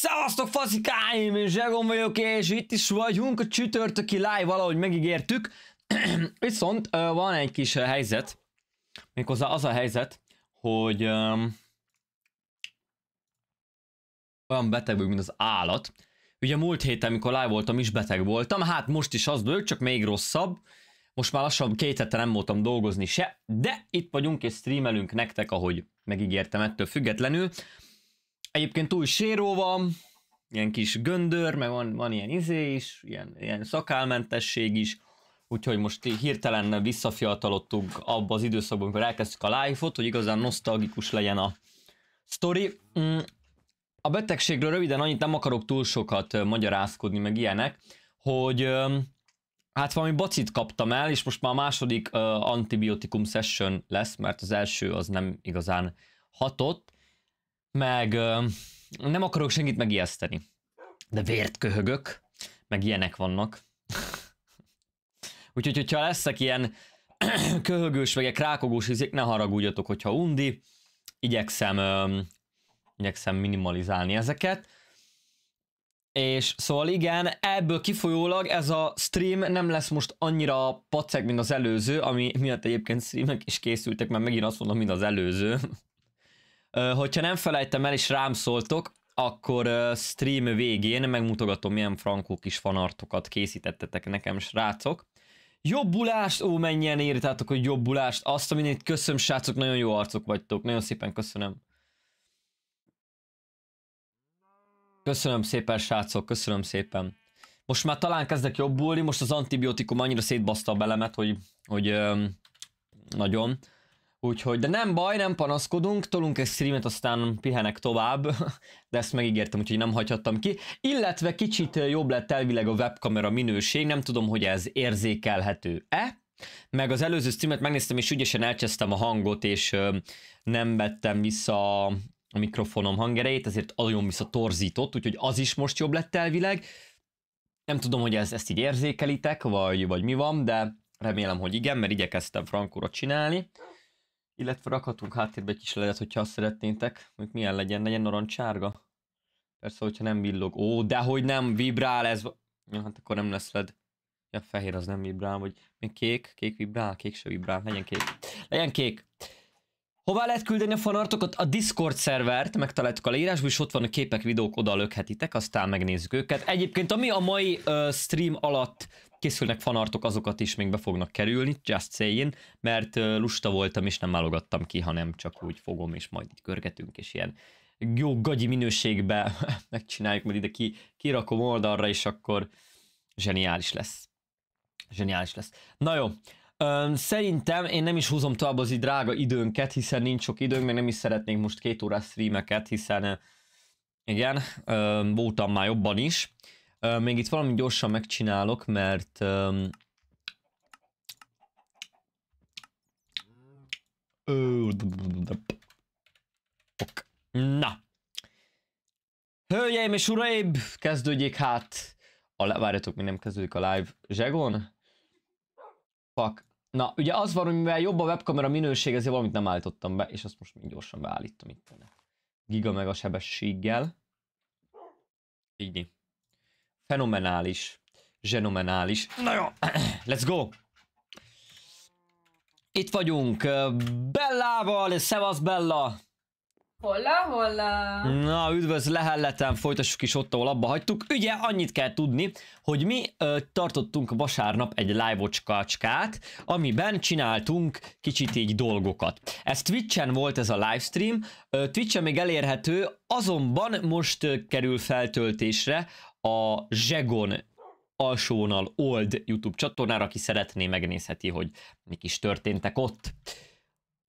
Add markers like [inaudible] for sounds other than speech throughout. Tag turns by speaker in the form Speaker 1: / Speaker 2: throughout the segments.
Speaker 1: Szevasztok facikáim, én Zsegon vagyok, és itt is vagyunk a csütörtöki live, valahogy megígértük. [clears throat] Viszont van egy kis helyzet, méghozzá az a helyzet, hogy um, olyan beteg vagyok, mint az állat. Ugye múlt héten, amikor live voltam, is beteg voltam, hát most is az vagyok, csak még rosszabb. Most már lassan két hete nem voltam dolgozni se, de itt vagyunk és streamelünk nektek, ahogy megígértem ettől függetlenül. Egyébként túl séró van, ilyen kis göndör, meg van, van ilyen izé is, ilyen, ilyen szakálmentesség is, úgyhogy most hirtelen visszafiatalodtunk abba az időszakban, amikor elkezdtük a live-ot, hogy igazán nosztalgikus legyen a sztori. Mm, a betegségről röviden annyit nem akarok túl sokat magyarázkodni, meg ilyenek, hogy hát valami bacit kaptam el, és most már a második antibiotikum session lesz, mert az első az nem igazán hatott, meg nem akarok senkit megijeszteni, de vért köhögök, meg ilyenek vannak. Úgyhogy, hogyha leszek ilyen [clears throat] köhögős, vagy egy rákogós izék, ne haragudjatok, hogyha undi, igyekszem, igyekszem minimalizálni ezeket. És szóval igen, ebből kifolyólag ez a stream nem lesz most annyira pacek, mint az előző, ami miatt egyébként streamek is készültek, mert megint azt mondom, mint az előző. Hogyha nem felejtem el és rám szóltok, akkor stream végén megmutogatom, milyen frankó kis fanartokat készítettetek nekem, srácok. Jobbulást! Ó, mennyien írtátok, hogy jobbulást! Azt a itt köszönöm, srácok, nagyon jó arcok vagytok. Nagyon szépen köszönöm. Köszönöm szépen, srácok, köszönöm szépen. Most már talán kezdek jobbulni, most az antibiotikum annyira szétbaszta a belemet, hogy, hogy öm, nagyon. Úgyhogy, de nem baj, nem panaszkodunk, tolunk egy streamet, aztán pihenek tovább, [laughs] de ezt megígértem, úgyhogy nem hagyhattam ki. Illetve kicsit jobb lett elvileg a webkamera minőség, nem tudom, hogy ez érzékelhető-e, meg az előző streamet megnéztem, és ügyesen elcsesztem a hangot, és nem vettem vissza a mikrofonom hangerejét, ezért nagyon vissza torzított, úgyhogy az is most jobb lett elvileg. Nem tudom, hogy ez, ezt így érzékelitek, vagy, vagy mi van, de remélem, hogy igen, mert igyekeztem frankúra csinálni. Illetve rakhatunk háttérbe egy kis ledet, hogyha azt szeretnétek, hogy milyen legyen, legyen narancsárga. Persze, hogyha nem villog. Ó, de hogy nem vibrál ez. Ja, hát akkor nem lesz led. Ja, fehér az nem vibrál, vagy még kék, kék vibrál, kék se vibrál, legyen kék. Legyen kék! Hová lehet küldeni a fanartokat? A Discord szervert megtaláltuk a leírásban, és ott van a képek, videók, oda lökhetitek, aztán megnézzük őket. Egyébként ami a mai uh, stream alatt készülnek fanartok, azokat is még be fognak kerülni, just saying, mert lusta voltam és nem válogattam ki, hanem csak úgy fogom és majd itt görgetünk és ilyen jó gagyi minőségbe [laughs] megcsináljuk, majd ide ki, kirakom oldalra és akkor zseniális lesz. Zseniális lesz. Na jó, Szerintem én nem is húzom tovább az drága időnket, hiszen nincs sok időnk, meg nem is szeretnénk most két órás streameket, hiszen igen, voltam már jobban is. Uh, még itt valami gyorsan megcsinálok, mert... Um, Na. Hölgyeim és uraim, kezdődjék hát a... Várjatok, mi nem kezdődik a live. Zsegon? Fuck. Na, ugye az van, hogy mivel jobb a webkamera minőség, ezért valamit nem állítottam be, és azt most még gyorsan beállítom itt. Giga meg a sebességgel. Így. Fenomenális. Zsenomenális. Na jó, [clears throat] let's go! Itt vagyunk Bellával, szevasz Bella!
Speaker 2: Holla, holla!
Speaker 1: Na, üdvözl lehelletem, folytassuk is ott, ahol abba hagytuk. Ugye, annyit kell tudni, hogy mi ö, tartottunk vasárnap egy live amiben csináltunk kicsit így dolgokat. Ez Twitchen volt ez a livestream, Twitchen még elérhető, azonban most ö, kerül feltöltésre a Zsegon alsónal old YouTube csatornára, aki szeretné, megnézheti, hogy mik is történtek ott.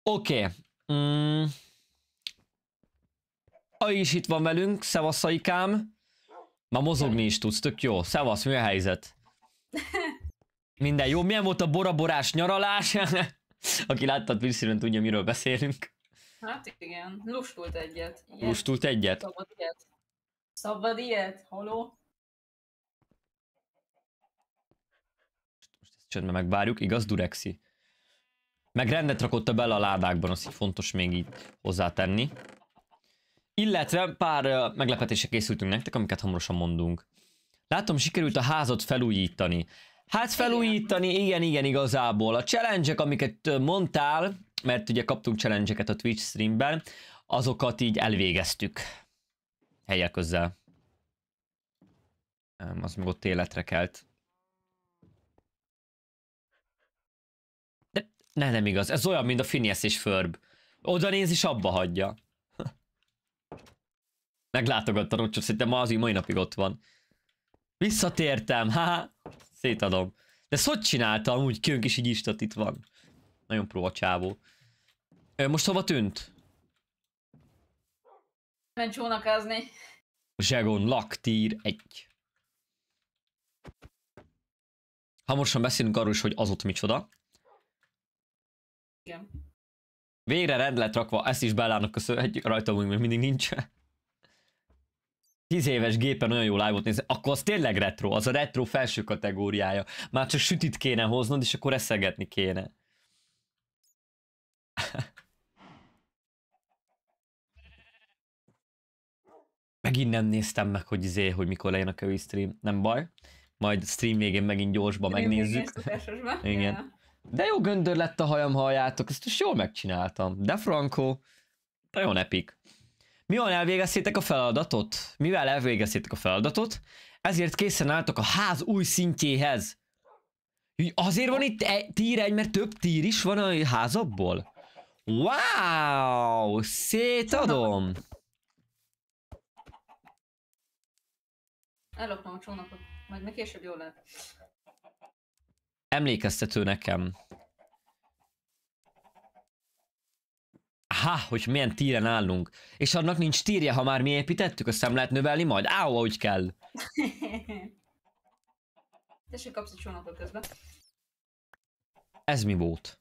Speaker 1: Oké. Okay. Mm. A is itt van velünk, szevaszaikám. Ma mozogni is tudsz, tök jó. Szevasz, mi a helyzet? [laughs] Minden jó. Milyen volt a boraborás nyaralás? [laughs] Aki látta a tudja, miről beszélünk.
Speaker 2: Hát igen, lustult egyet. Ilyet. Lustult egyet? Szabad ilyet? Szabad ilyet? Holó?
Speaker 1: csendben megvárjuk, igaz Durexi? Meg rendet rakotta bele a ládákban, az így fontos még így hozzátenni. Illetve pár meglepetése készültünk nektek, amiket hamarosan mondunk. Látom, sikerült a házat felújítani. Hát felújítani, igen, igen, igazából. A challenge amiket mondtál, mert ugye kaptunk challenge a Twitch streamben, azokat így elvégeztük. Helyek közzel. Az meg ott életre kelt. Ne, nem igaz. Ez olyan, mint a Phineas és Ferb. Oda néz és abba hagyja. [laughs] Meglátogatta Rocsot, szerintem ma az mai napig ott van. Visszatértem, ha Szétadom. De ezt hogy csináltam? Úgy kőnk is így istat itt van. Nagyon a csávó. Ö, most hova tűnt?
Speaker 2: Menj csónakázni.
Speaker 1: Zsegon, laktír, egy. Hamarosan beszélünk arról is, hogy az ott micsoda. Végre rend lett rakva, ezt is Bellának köszönhetjük, rajta még mindig nincs. 10 éves gépen olyan jó live-ot nézni, akkor az tényleg retro, az a retro felső kategóriája. Már csak sütit kéne hoznod, és akkor eszegetni kéne. [laughs] megint nem néztem meg, hogy izé, hogy mikor lejön a kövi stream. Nem baj. Majd stream végén megint gyorsba megnézzük. Igen. Yeah. De jó göndör lett a hajam, halljátok, ezt is jól megcsináltam. De Franco, nagyon epik. van elvégeztétek a feladatot? Mivel elvégeztétek a feladatot? Ezért készen álltok a ház új szintjéhez. Azért van itt e tír egy, mert több tír is van a házabból? Wow! Szétadom!
Speaker 2: Ellopnom a csónakot, majd még később jól lehet
Speaker 1: emlékeztető nekem. Ha, hogy milyen tíren állunk. És annak nincs tírje, ha már mi építettük, a szem lehet növelni majd? Áó, ahogy kell. [laughs]
Speaker 2: Tessék, kapsz egy csónakot közben.
Speaker 1: Ez mi volt?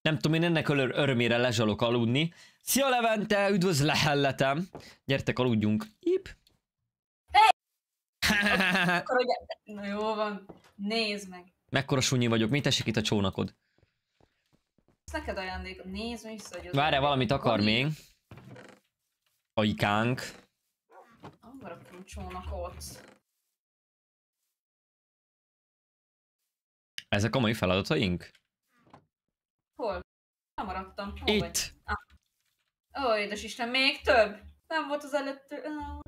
Speaker 1: Nem tudom, én ennek ör- örömére lezsalok aludni. Szia Levente, üdvöz lehelletem. Gyertek, aludjunk. Ip. Hey!
Speaker 2: [laughs] Na jó van. Nézd meg.
Speaker 1: Mekkora sunyi vagyok, mit esik itt a csónakod?
Speaker 2: Ezt neked ajándék, nézd meg, vissza, hogy Várjál,
Speaker 1: valamit akar Ami? még. Ajkánk.
Speaker 2: Akarok csónakot.
Speaker 1: Ezek a mai feladataink?
Speaker 2: Hol? Nem maradtam. Hol itt! Ah. Ó, édes Isten, még több! Nem volt az előtt... Oh,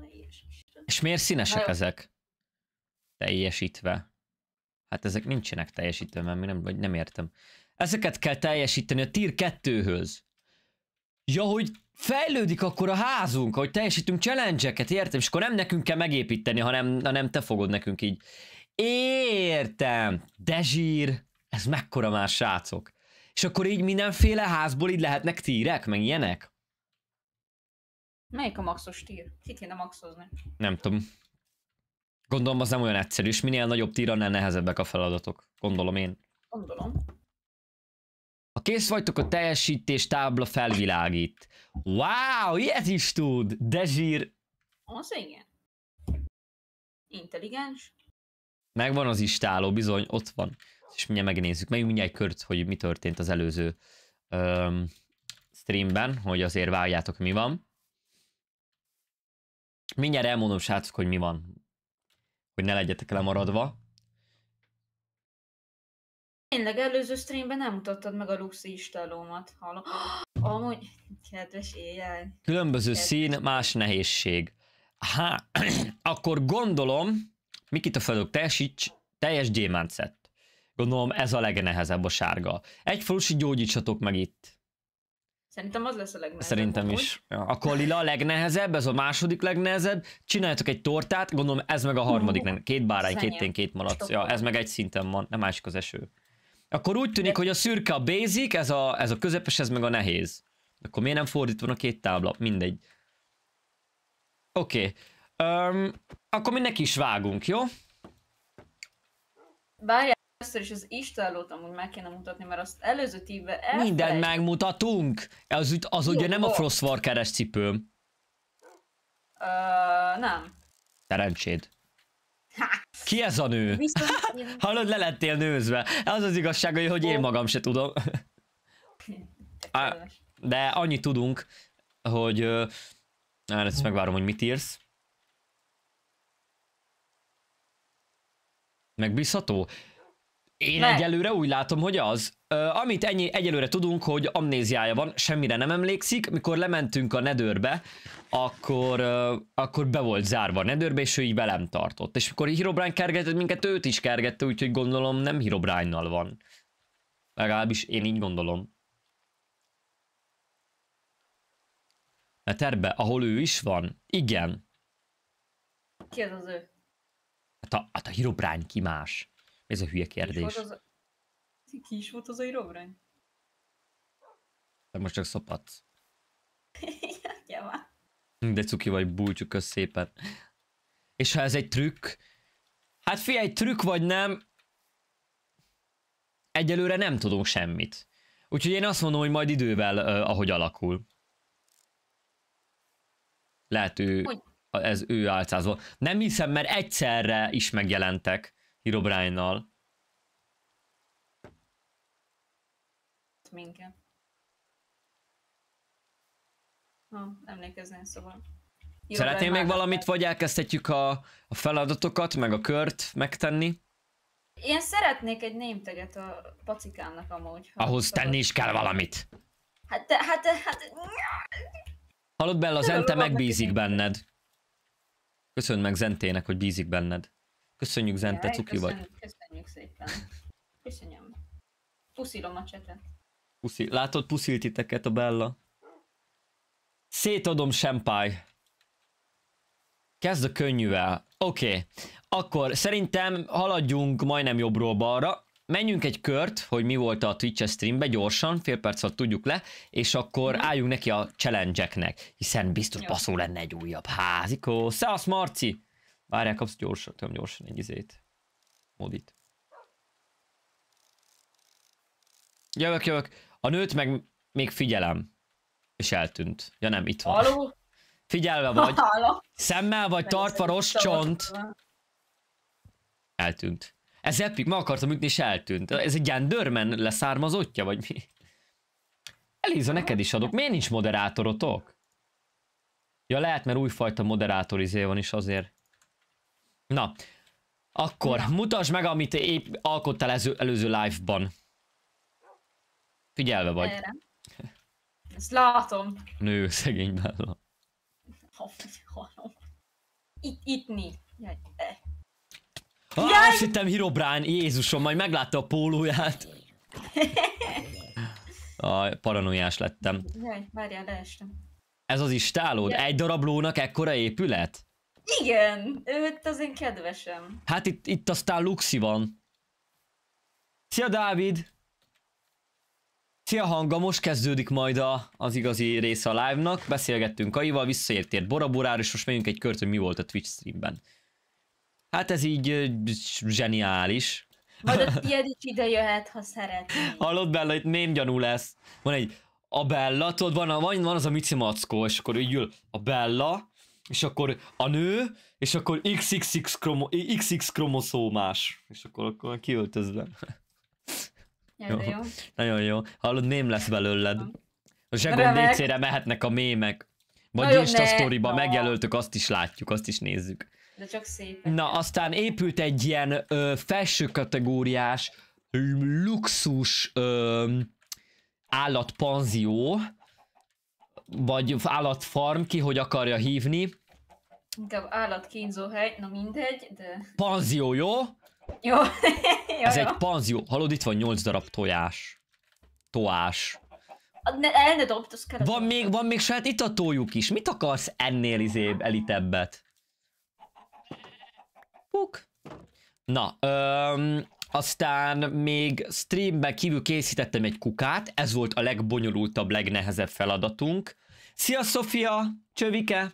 Speaker 1: és miért színesek Na, ezek? Teljesítve. Hát ezek nincsenek teljesítve, mert még nem, vagy nem értem. Ezeket kell teljesíteni a tier 2-höz. Ja, hogy fejlődik akkor a házunk, hogy teljesítünk challenge értem? És akkor nem nekünk kell megépíteni, hanem, hanem te fogod nekünk így. Értem! De zsír! Ez mekkora már srácok. És akkor így mindenféle házból így lehetnek tírek, meg ilyenek?
Speaker 2: Melyik a maxos tír? Kit kéne maxozni?
Speaker 1: Nem tudom. Gondolom az nem olyan egyszerű, és minél nagyobb tír, annál nehezebbek a feladatok. Gondolom én. Gondolom. Ha kész vagytok, a teljesítés tábla felvilágít. Wow, ilyet is tud! De zsír!
Speaker 2: Az igen. Intelligens.
Speaker 1: Megvan az istáló, bizony, ott van. És mindjárt megnézzük, megyünk mindjárt egy kört, hogy mi történt az előző öm, streamben, hogy azért várjátok, mi van. Mindjárt elmondom, srácok, hogy mi van hogy ne legyetek lemaradva.
Speaker 2: Tényleg előző streamben nem mutattad meg a luxi istálómat. Hallom. [gasps] Amúgy, kedves éjjel.
Speaker 1: Különböző kedves. szín, más nehézség. Há, [clears throat] akkor gondolom, Mikita Földök teljesíts, teljes gyémánt szett. Gondolom ez a legnehezebb a sárga. Egy falusi gyógyítsatok meg itt.
Speaker 2: Szerintem az lesz a legnehezebb.
Speaker 1: Szerintem amúgy. is. Ja. Akkor Lila a legnehezebb, ez a második legnehezebb. Csináljatok egy tortát, gondolom ez meg a harmadik. Uh, két bárány, két tén, két malac. Ja, ez meg egy szinten van, nem másik az eső. Akkor úgy tűnik, De... hogy a szürke a basic, ez a, ez a közepes, ez meg a nehéz. Akkor miért nem fordítva a két tábla? Mindegy. Oké. Okay. Um, akkor mi neki is vágunk, jó?
Speaker 2: Várjál, Először is az Istállót amúgy meg kéne mutatni, mert azt előző tívben el. Minden
Speaker 1: megmutatunk! Az, az ugye nem a Frostwar keres cipőm.
Speaker 2: Uh, nem.
Speaker 1: Szerencséd. Ki ez a nő? Viszont... [laughs] Hallod, le lettél nőzve. Az az igazság, hogy én magam se tudom. De annyit tudunk, hogy... Na, ezt megvárom, hogy mit írsz. Megbízható? Én ne. egyelőre úgy látom, hogy az. Ö, amit ennyi, egyelőre tudunk, hogy amnéziája van, semmire nem emlékszik. Mikor lementünk a nedőrbe, akkor, ö, akkor be volt zárva a nedőrbe, és ő így velem tartott. És mikor Herobrine kergetett minket, őt is kergette, úgyhogy gondolom nem herobrine van. Legalábbis én így gondolom. A terbe, ahol ő is van? Igen. Ki az az ő? Hát a, hát a Herobrine ki más. Ez a hülye kérdés. Ki is volt
Speaker 2: az, ki is volt az a irovrány?
Speaker 1: Te most csak szopatsz. [laughs] De cuki vagy, bújtsuk össz szépen. És ha ez egy trükk... Hát egy trükk vagy nem... Egyelőre nem tudunk semmit. Úgyhogy én azt mondom, hogy majd idővel, uh, ahogy alakul. Lehet ő... Ez ő álcázva. Nem hiszem, mert egyszerre is megjelentek. Herobrine-nal.
Speaker 2: Minket. Ha, emlékezni szóval. Jó, Szeretnél még
Speaker 1: valamit, vagy elkezdhetjük a, a feladatokat, meg a kört megtenni?
Speaker 2: Én szeretnék egy némteget a pacikámnak amúgy.
Speaker 1: Ahhoz szabad. tenni is kell valamit.
Speaker 2: Hát, de, hát, de, hát...
Speaker 1: Hallod Bella, Zente megbízik benned. Köszönj meg Zentének, hogy bízik benned. Köszönjük Zente, cuki vagy.
Speaker 2: Köszönjük, szépen. Köszönöm. Puszilom a csetet.
Speaker 1: Puszi. Látod, puszilt titeket a Bella. Szétadom, senpai. Kezd a könnyűvel. Oké. Okay. Akkor szerintem haladjunk majdnem jobbról balra. Menjünk egy kört, hogy mi volt a Twitch streambe gyorsan, fél perc alatt tudjuk le, és akkor mhm. álljunk neki a challenge-eknek, hiszen biztos Jó. baszó lenne egy újabb házikó. Szeasz, Marci! Várjál, kapsz gyorsan, tudom gyorsan egy izét. Modit. Jövök, jövök. A nőt meg még figyelem. És eltűnt. Ja nem, itt van. Halló? Figyelve vagy. Halló. [laughs] Szemmel vagy tartva rossz csont. Eltűnt. Ez epik, meg akartam ütni, és eltűnt. Ez egy ilyen dörmen leszármazottja, vagy mi? Eliza, neked is adok. Miért nincs moderátorotok? Ja, lehet, mert újfajta moderátorizé van is azért. Na, akkor Na. mutasd meg, amit épp alkottál elő, előző live-ban. Figyelve vagy. Erre.
Speaker 2: Ezt látom.
Speaker 1: Nő, szegény Bella.
Speaker 2: Itt, itt itt.
Speaker 1: Jaj, Ah, Hirobrán, Jézusom, majd meglátta a pólóját. [laughs] Aj, paranoiás lettem.
Speaker 2: Jaj, várjál, leestem.
Speaker 1: Ez az istálód? Egy darab lónak ekkora épület?
Speaker 2: Igen, itt az én kedvesem.
Speaker 1: Hát itt, itt aztán Luxi van. Szia Dávid! Szia hanga, most kezdődik majd a, az igazi része a live-nak. Beszélgettünk Kaival, visszaértél Boraborára, és most megyünk egy kört, hogy mi volt a Twitch streamben. Hát ez így zseniális. Vagy a [laughs]
Speaker 2: tiéd is ide jöhet, ha szeret.
Speaker 1: Hallod Bella, itt mém gyanú lesz. Van egy a Bella, tudod, van, a, van az a Mici Mackó, és akkor így ül a Bella, és akkor a nő, és akkor XXX, kromo, XX kromoszómás, és akkor, akkor kiöltözve. Ja, jó. jó. Nagyon jó. Hallod, mém lesz belőled. A Zsegon DC-re mehetnek a mémek. Vagy Na Insta sztoriba megjelöltök, azt is látjuk, azt is nézzük. De csak szépen. Na, aztán épült egy ilyen ö, felső kategóriás luxus ö, állatpanzió, vagy állatfarm, ki hogy akarja hívni.
Speaker 2: Inkább állatkínzóhely, na mindegy, de...
Speaker 1: Panzió, jó?
Speaker 2: Jó. [laughs] jó Ez jó. egy
Speaker 1: panzió. Hallod, itt van 8 darab tojás. Toás.
Speaker 2: Ne, el ne dobd, az kell. Van
Speaker 1: még, van még saját itt a tójuk is. Mit akarsz ennél izébb, elitebbet? Puk. Na, öm, aztán még streamben kívül készítettem egy kukát, ez volt a legbonyolultabb, legnehezebb feladatunk. Szia Sofia, csövike!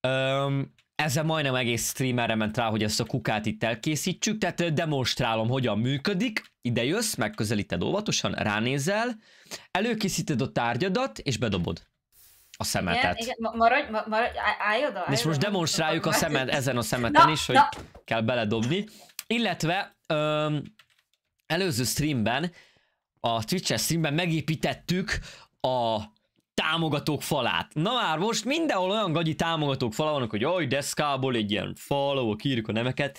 Speaker 1: Öm, ezzel majdnem egész streamerre ment rá, hogy ezt a kukát itt elkészítsük, tehát demonstrálom, hogyan működik. Ide jössz, megközelíted óvatosan, ránézel, előkészíted a tárgyadat, és bedobod a szemetet. Igen,
Speaker 2: igen. Maradj, maradj, állj oda, állj És most
Speaker 1: demonstráljuk a szemet, ezen a szemeten na, is, hogy na. kell beledobni. Illetve ö, előző streamben, a Twitch-es streamben megépítettük a támogatók falát. Na már most mindenhol olyan gagyi támogatók fala vannak, hogy jaj, deszkából egy ilyen fal, ahol kiírjuk a nemeket,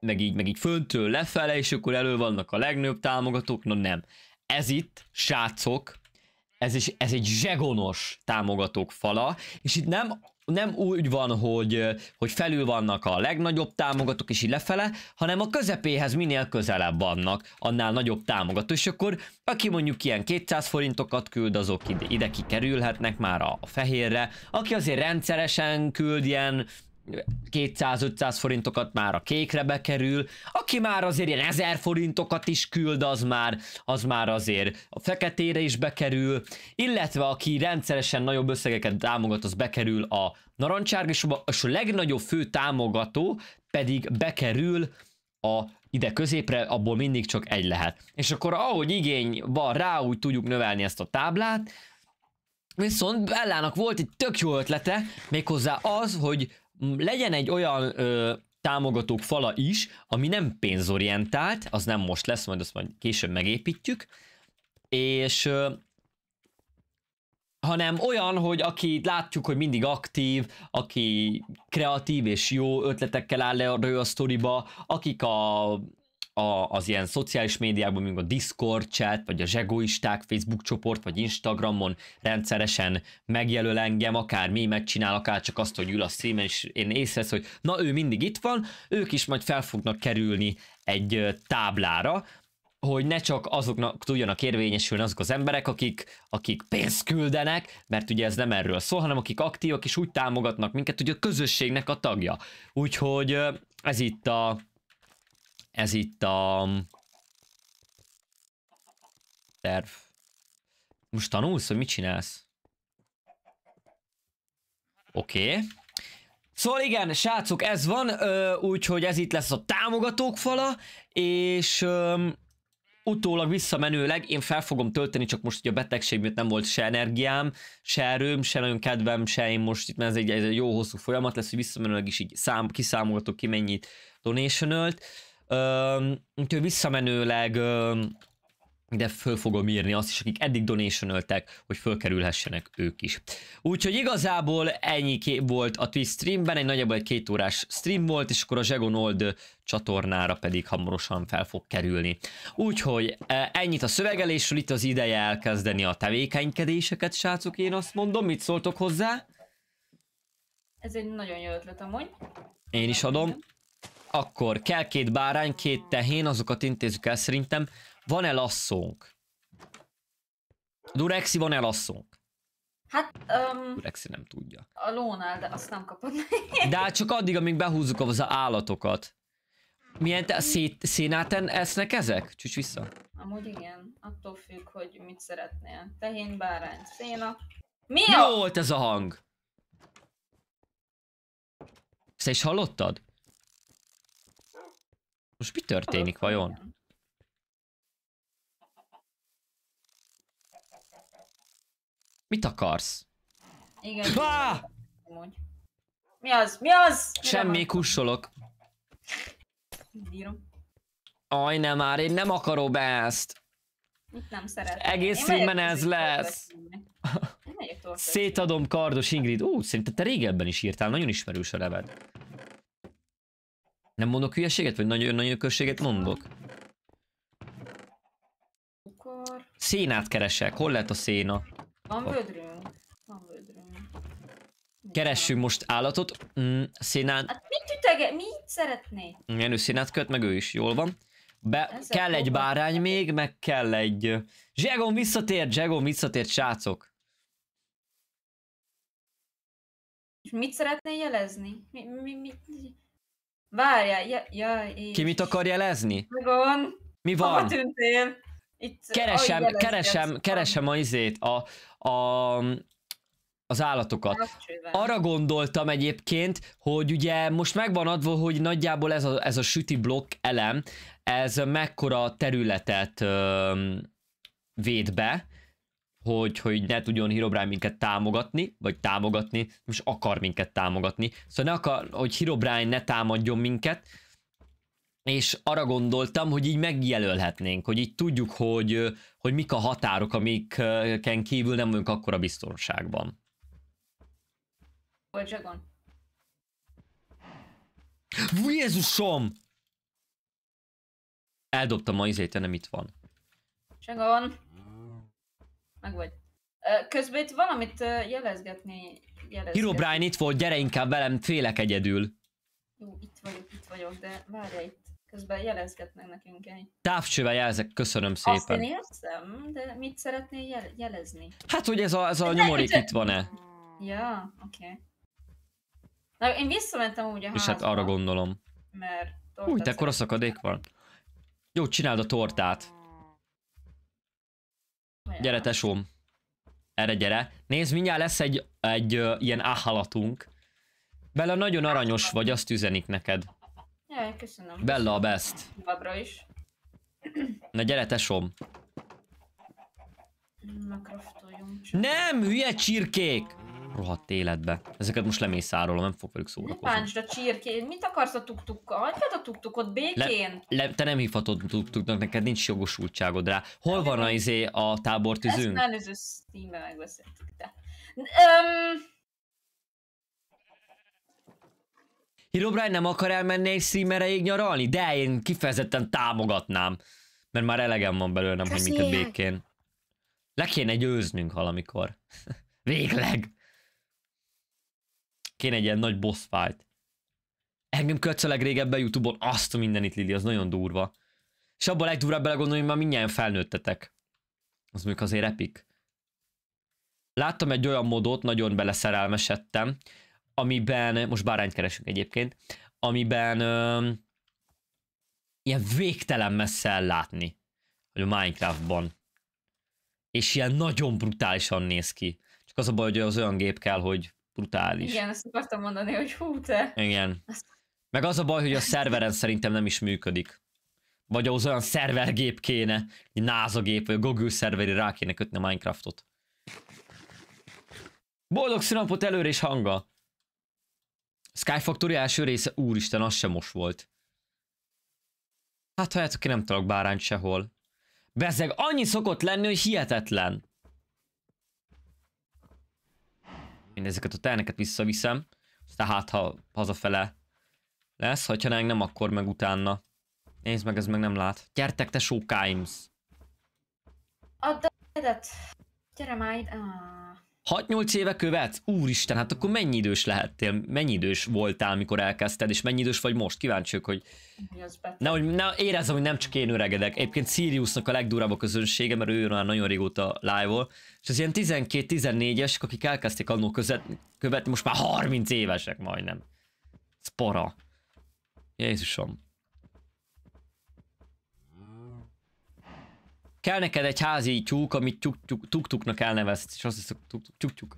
Speaker 1: meg így, meg így föntől lefele, és akkor elő vannak a legnagyobb támogatók, na nem. Ez itt, srácok, ez, is, ez egy zsegonos támogatók fala, és itt nem nem úgy van, hogy, hogy felül vannak a legnagyobb támogatók, és így lefele, hanem a közepéhez minél közelebb vannak, annál nagyobb támogató, és akkor aki mondjuk ilyen 200 forintokat küld, azok ide, ide kikerülhetnek már a, fehérre, aki azért rendszeresen küld ilyen 200-500 forintokat már a kékre bekerül, aki már azért ilyen 1000 forintokat is küld, az már, az már azért a feketére is bekerül, illetve aki rendszeresen nagyobb összegeket támogat, az bekerül a narancsárgásba, és a legnagyobb fő támogató pedig bekerül a ide középre, abból mindig csak egy lehet. És akkor ahogy igény van rá, úgy tudjuk növelni ezt a táblát, Viszont Bellának volt egy tök jó ötlete, méghozzá az, hogy Mm, legyen egy olyan ö, támogatók fala is, ami nem pénzorientált, az nem most lesz, majd azt majd később megépítjük, és ö, hanem olyan, hogy aki látjuk, hogy mindig aktív, aki kreatív és jó ötletekkel áll le a sztoriba, akik a a, az ilyen szociális médiákban, mint a Discord chat, vagy a zsegoisták Facebook csoport, vagy Instagramon rendszeresen megjelöl engem, akár mémet csinál, akár csak azt, hogy ül a szímen, és én észrevesz, hogy na ő mindig itt van, ők is majd fel fognak kerülni egy táblára, hogy ne csak azoknak tudjanak érvényesülni azok az emberek, akik, akik pénzt küldenek, mert ugye ez nem erről szól, hanem akik aktívak és úgy támogatnak minket, hogy a közösségnek a tagja. Úgyhogy ez itt a, ez itt a... Terv. Most tanulsz, hogy mit csinálsz? Oké. Okay. Szóval igen, srácok, ez van, úgyhogy ez itt lesz a támogatók fala, és öm, utólag visszamenőleg én fel fogom tölteni, csak most ugye a betegség miatt nem volt se energiám, se erőm, se nagyon kedvem, se én most itt, mert ez egy, ez egy jó hosszú folyamat lesz, hogy visszamenőleg is így szám, kiszámolhatok ki mennyit ölt úgyhogy visszamenőleg de föl fogom írni azt is, akik eddig donation hogy fölkerülhessenek ők is. Úgyhogy igazából ennyi kép volt a Twitch streamben, egy nagyjából egy két órás stream volt, és akkor a Old csatornára pedig hamarosan fel fog kerülni. Úgyhogy e, ennyit a szövegelésről, itt az ideje elkezdeni a tevékenykedéseket, srácok, én azt mondom, mit szóltok hozzá?
Speaker 2: Ez egy nagyon jó ötlet amúgy.
Speaker 1: Én is adom. Akkor kell két bárány, két tehén, azokat intézzük el szerintem. Van elasszónk. Durexi van elasszónk.
Speaker 2: Hát, um,
Speaker 1: Durexi nem tudja.
Speaker 2: A lónál, de azt nem kapod meg. De hát
Speaker 1: csak addig, amíg behúzzuk az állatokat. Milyen te, szét, szénáten esznek ezek? Csücs vissza.
Speaker 2: Amúgy igen, attól függ, hogy mit szeretnél. Tehén, bárány, széna. Mi, Mi a... volt
Speaker 1: ez a hang? Te is hallottad? Most mi történik vajon? Mit akarsz?
Speaker 2: Igen. Bá! Mi az? Mi az? Mire Semmi, van?
Speaker 1: kussolok. Bírom. Aj, nem már, én nem akarom ezt.
Speaker 2: Mit nem szeretem? Egész filmben ez lesz.
Speaker 1: Szétadom Kardos Ingrid. Ú, szerintem te régebben is írtál, nagyon ismerős a neved. Nem mondok hülyeséget, vagy nagyon nagy ökörséget mondok? Akkor... Szénát keresek. Hol lehet a széna?
Speaker 2: Van vödrünk. Van vödrünk.
Speaker 1: Keressünk most állatot. Mm, szénát... Hát
Speaker 2: mit ütege? Mit szeretné?
Speaker 1: Igen, ő szénát köt, meg ő is. Jól van. Be, kell egy bárány még, meg kell egy... Zsegon visszatért, Zsegon visszatért, srácok.
Speaker 2: És mit szeretné jelezni? Mi, mi, mi, Várjál, ja, ja, Ki
Speaker 1: mit akar jelezni?
Speaker 2: Megon. Mi van? Hova tűntél? Itt, keresem, oh, keresem,
Speaker 1: keresem a izét, a, a, az állatokat. Arra gondoltam egyébként, hogy ugye most megvan adva, hogy nagyjából ez a, ez a süti blokk elem, ez mekkora területet ö, véd be, hogy, hogy ne tudjon Hirobrán minket támogatni, vagy támogatni, most akar minket támogatni. Szóval ne akar, hogy Hirobrán ne támadjon minket, és arra gondoltam, hogy így megjelölhetnénk, hogy így tudjuk, hogy, hogy mik a határok, amiken kívül nem vagyunk akkora biztonságban. Hol Jézusom! Eldobtam a izét, nem itt van.
Speaker 2: van meg vagy. Közben itt valamit jelezgetni... jelezgetni. Hero Brian
Speaker 1: itt volt, gyere inkább velem, félek egyedül.
Speaker 2: Jó, itt vagyok, itt vagyok, de várj itt. Közben jelezgetnek nekünk egy.
Speaker 1: Távcsővel jelzek, köszönöm szépen. Azt én
Speaker 2: érzem, de mit szeretnél jel jelezni?
Speaker 1: Hát, hogy ez a, ez a nyomorék itt van-e.
Speaker 2: Ja, oké. Okay. Na, én visszamentem úgy a És hát
Speaker 1: arra gondolom.
Speaker 2: Mert... Úgy, de akkor a
Speaker 1: szakadék van. Jó, csináld a tortát. Gyere tesóm. Erre gyere. Nézd, mindjárt lesz egy, egy uh, ilyen áhalatunk. Bella, nagyon aranyos vagy, azt üzenik neked.
Speaker 2: Jaj, köszönöm. Bella a best. Babra is.
Speaker 1: Na gyere tesóm. Nem, hülye csirkék! rohadt életbe. Ezeket most lemészárolom, nem fog velük szórakozni.
Speaker 2: Bántsd a csirkén, mit akarsz a tuktukkal? Hagyd a tuktukot békén!
Speaker 1: Le, le, te nem hívhatod tuktuknak, neked nincs jogosultságod rá. Hol van az izé a tábortűzünk? Ezt már
Speaker 2: előző Steam-ben megbeszéltük, de... Um...
Speaker 1: Hirobrány nem akar elmenni egy szímereig nyaralni? De én kifejezetten támogatnám. Mert már elegem van belőlem, hogy minket békén. Le kéne győznünk valamikor. [laughs] Végleg. Kéne egy ilyen nagy boss fight. Engem kötszöleg régebben Youtube-on, azt a mindenit Lili, az nagyon durva. És abban legdurvább belegondolni, hogy már mindjárt felnőttetek. Az mondjuk azért epik. Láttam egy olyan modot, nagyon beleszerelmesedtem, amiben, most bárányt keresünk egyébként, amiben ö, ilyen végtelen messze látni, hogy a Minecraftban. És ilyen nagyon brutálisan néz ki. Csak az a baj, hogy az olyan gép kell, hogy brutális.
Speaker 2: Igen, ezt akartam mondani, hogy hú te.
Speaker 1: Igen. Meg az a baj, hogy a szerveren szerintem nem is működik. Vagy ahhoz olyan szervergép kéne, egy NASA gép, vagy a Google szerveri rá kéne kötni a Minecraftot. Boldog színapot előre és hanga! Sky Factory első része, úristen, az sem most volt. Hát halljátok ki, nem talak bárányt sehol. Bezeg, annyi szokott lenni, hogy hihetetlen. én ezeket a terneket visszaviszem, aztán hát ha hazafele lesz, ha nánk nem, akkor meg utána. Nézd meg, ez meg nem lát. Gyertek te sokáimsz!
Speaker 2: Add a Gyere már ide! Ah.
Speaker 1: 6-8 éve követsz? Úristen, hát akkor mennyi idős lehettél, mennyi idős voltál, mikor elkezdted, és mennyi idős vagy most? Kíváncsiak, hogy... hogy ne, érezzem, hogy nem csak én öregedek. Egyébként Siriusnak a legdurább a közönsége, mert ő már nagyon régóta live-ol. És az ilyen 12-14-esek, akik elkezdték annó közet, követni, most már 30 évesek majdnem. Ez para. Jézusom. Kell neked egy házi tyúk, amit tyúk-tyúk, tuk-tuknak elnevezt, és azt hiszem, tuk tuk tuk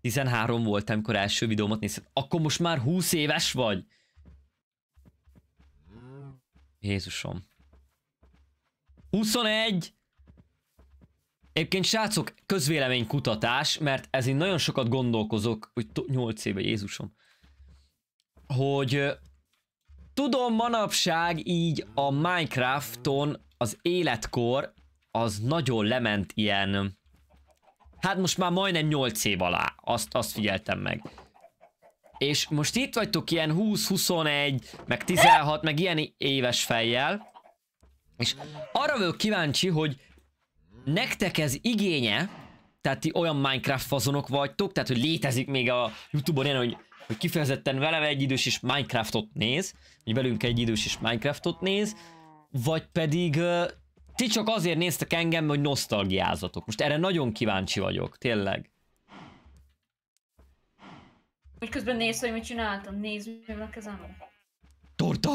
Speaker 1: 13 volt, amikor első videómat nézted. Akkor most már 20 éves vagy? Jézusom. 21! Egyébként srácok, közvéleménykutatás, mert ez én nagyon sokat gondolkozok, hogy 8 éve, Jézusom. Hogy Tudom, manapság így a Minecrafton az életkor az nagyon lement ilyen... Hát most már majdnem 8 év alá, azt, azt figyeltem meg. És most itt vagytok ilyen 20, 21, meg 16, meg ilyen éves fejjel. És arra vagyok kíváncsi, hogy nektek ez igénye, tehát ti olyan Minecraft fazonok vagytok, tehát hogy létezik még a Youtube-on ilyen, hogy hogy kifejezetten vele egy idős is Minecraftot néz, vagy velünk egy idős is Minecraftot néz, vagy pedig uh, ti csak azért néztek engem, hogy nosztalgiázatok. Most erre nagyon kíváncsi vagyok, tényleg.
Speaker 2: Hogy közben néz, hogy mit csináltam, nézd van a kezemre. Torta!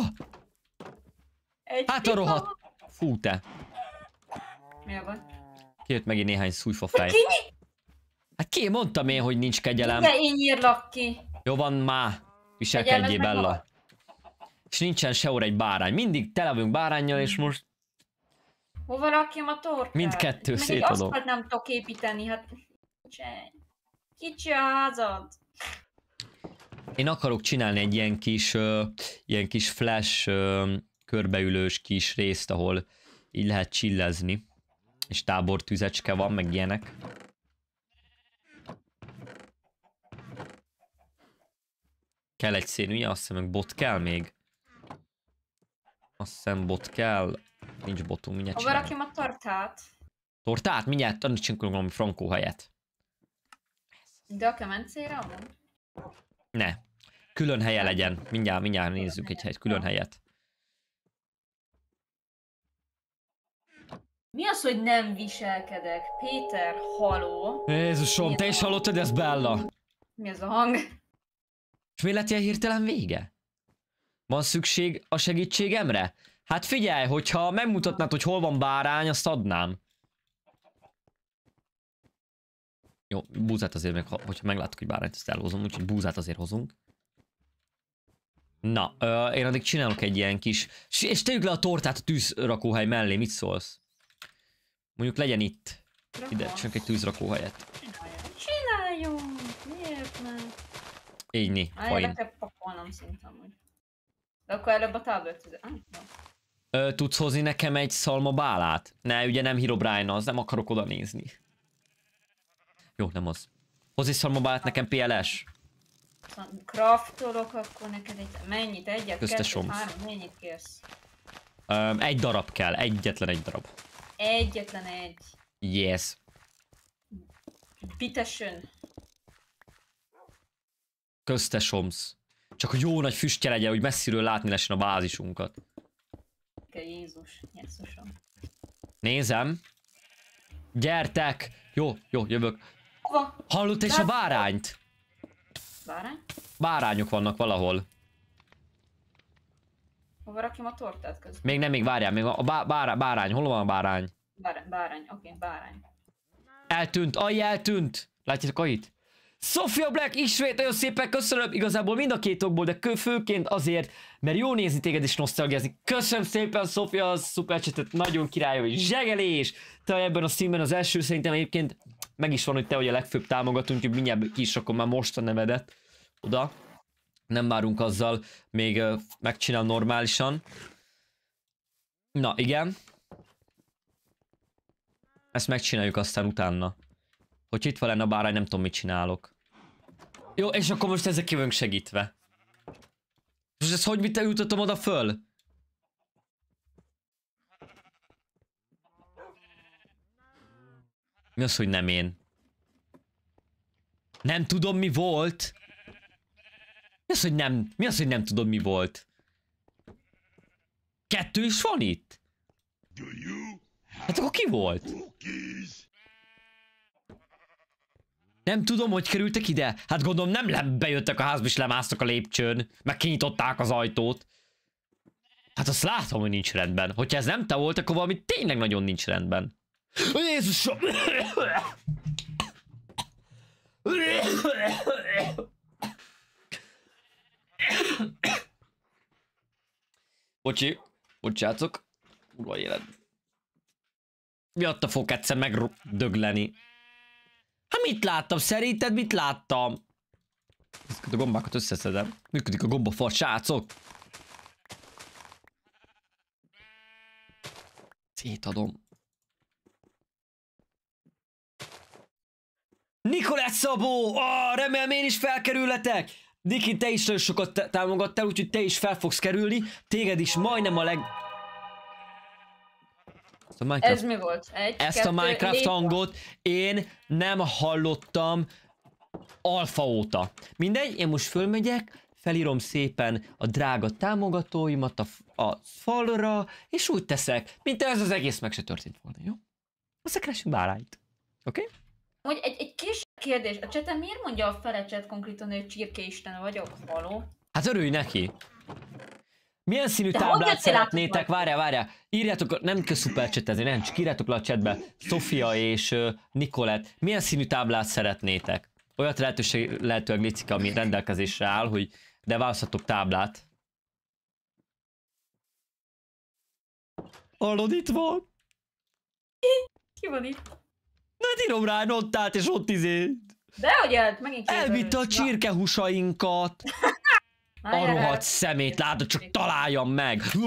Speaker 2: Egy hát a rohadt! Fú te! Mi a baj?
Speaker 1: Kijött megint néhány szújfa fej. Hát ki? Hát ki? Mondtam én, hogy nincs kegyelem. De én
Speaker 2: írlak ki.
Speaker 1: Jó van má. Viselkedjé, Bella. És nincsen sehol egy bárány. Mindig vagyunk bárányjal, és most...
Speaker 2: Hova rakjam a tortát? Mindkettő szétadom. Meg nem tudok építeni, hát... Kicsi a házad.
Speaker 1: Én akarok csinálni egy ilyen kis, ö, ilyen kis flash ö, körbeülős kis részt, ahol így lehet csillezni. És tábortüzecske van, meg ilyenek. Kell egy szén, ugye? Azt hiszem, bot kell még. Azt hiszem, bot kell. Nincs botunk, mindjárt csinálom.
Speaker 2: Valaki a tortát.
Speaker 1: Tortát? Mindjárt tanítsunk valami frankó helyet.
Speaker 2: De a kemencére van?
Speaker 1: Ne. Külön helye legyen. Mindjárt, mindjárt nézzük egy helyet, külön helyet.
Speaker 2: Mi az, hogy nem viselkedek? Péter, haló. Jézusom, te
Speaker 1: is hallottad ezt, Bella?
Speaker 2: Mi ez a hang?
Speaker 1: És mi lett ilyen hirtelen vége? Van szükség a segítségemre? Hát figyelj, hogyha megmutatnád, hogy hol van bárány, azt adnám. Jó, búzát azért meg, hogyha megláttuk, hogy bárányt, azt elhozom, úgyhogy búzát azért hozunk. Na, ö, én addig csinálok egy ilyen kis... És tegyük le a tortát a tűzrakóhely mellé, mit szólsz? Mondjuk legyen itt. Ide, csak egy tűzrakóhelyet.
Speaker 2: Csináljunk! Miért
Speaker 1: Igni, Á, point. én
Speaker 2: kell pakolnom szerintem, hogy... De akkor előbb a tablet ah,
Speaker 1: Ö, tudsz hozni nekem egy szalmabálát? Ne, ugye nem Herobrine az, nem akarok oda nézni. Jó, nem az. Hozz egy szalmabálát nekem PLS.
Speaker 2: Szóval craftolok akkor neked egy... Mennyit? Egyet, Köztes kettőt, három, mennyit kérsz?
Speaker 1: Öm, egy darab kell, egyetlen egy darab.
Speaker 2: Egyetlen egy. Yes. Bitesön.
Speaker 1: Közte Csak hogy jó nagy füstje legyen, hogy messziről látni lesen a bázisunkat.
Speaker 2: Jézus, Jézusom.
Speaker 1: Nézem. Gyertek! Jó, jó, jövök. Hallott és a bárányt? Bárány? Bárányok vannak valahol.
Speaker 2: Hova rakjam a tortát közben?
Speaker 1: Még nem, még várjál, még a bá bárány, bárány, hol van a bárány?
Speaker 2: Bár bárány, oké, okay, bárány.
Speaker 1: Eltűnt, aj, eltűnt! Látjátok itt. Sofia Black ismét nagyon szépen köszönöm, igazából mind a két okból, de főként azért, mert jó nézni téged is nosztalgiázni. Köszönöm szépen, Sofia, szuper csetet, nagyon király vagy zsegelés! Te ebben a színben az első, szerintem egyébként meg is van, hogy te vagy a legfőbb támogatónk, úgyhogy mindjárt ki is rakom már most a nevedet oda. Nem várunk azzal, még megcsinál normálisan. Na, igen. Ezt megcsináljuk aztán utána. Hogy itt van lenne a bárány, nem tudom mit csinálok. Jó, és akkor most ezek jövünk segítve. És ez hogy mit jutottam oda föl? Mi az, hogy nem én? Nem tudom mi volt? Mi az, hogy nem, mi az, hogy nem tudom mi volt? Kettő is van itt? Hát akkor ki volt? Cookies. Nem tudom, hogy kerültek ide. Hát gondolom nem bejöttek a házba és lemásztak a lépcsőn. Meg kinyitották az ajtót. Hát azt látom, hogy nincs rendben. Hogyha ez nem te volt, akkor valami tényleg nagyon nincs rendben.
Speaker 3: Jézusom!
Speaker 1: Bocsi, bocsátok. Kurva élet. Miatt a fog egyszer megdögleni. Hát mit láttam? Szerinted mit láttam? Ezeket a gombákat összeszedem. Működik a gombafar, srácok! Szétadom. Nikolás Szabó! Oh, remélem én is felkerületek! Niki, te is nagyon sokat támogattál, úgyhogy te is fel fogsz kerülni. Téged is majdnem a leg... Ezt a Minecraft... Ez mi
Speaker 2: volt? Egy, Ezt kettő, a Minecraft négy, hangot
Speaker 1: én nem hallottam alfa óta. Mindegy, én most fölmegyek, felírom szépen a drága támogatóimat a, a falra, és úgy teszek, mint ez az egész meg se történt volna, jó? Aztán keresünk bárányt. Oké? Okay? Hogy
Speaker 2: egy, egy kis kérdés, a csetem miért mondja a felecset konkrétan, hogy csirkeisten vagyok, való?
Speaker 1: Hát örülj neki! Milyen színű De táblát szeretnétek? Várjál, várjál. Írjátok, nem kell szupercsetezni, nem, csak írjátok le a csetbe. Sofia és uh, Nikolett, milyen színű táblát szeretnétek? Olyat lehetőség, lehetőleg létszik, ami rendelkezésre áll, hogy de választhatok táblát. Hallod, itt van? Ki van itt? Na, itt hát írom rá nottát, és ott izé...
Speaker 2: De hogy megint Elvitte a
Speaker 1: csirkehusainkat! A rohadt szemét, látod, csak találjam meg! Egy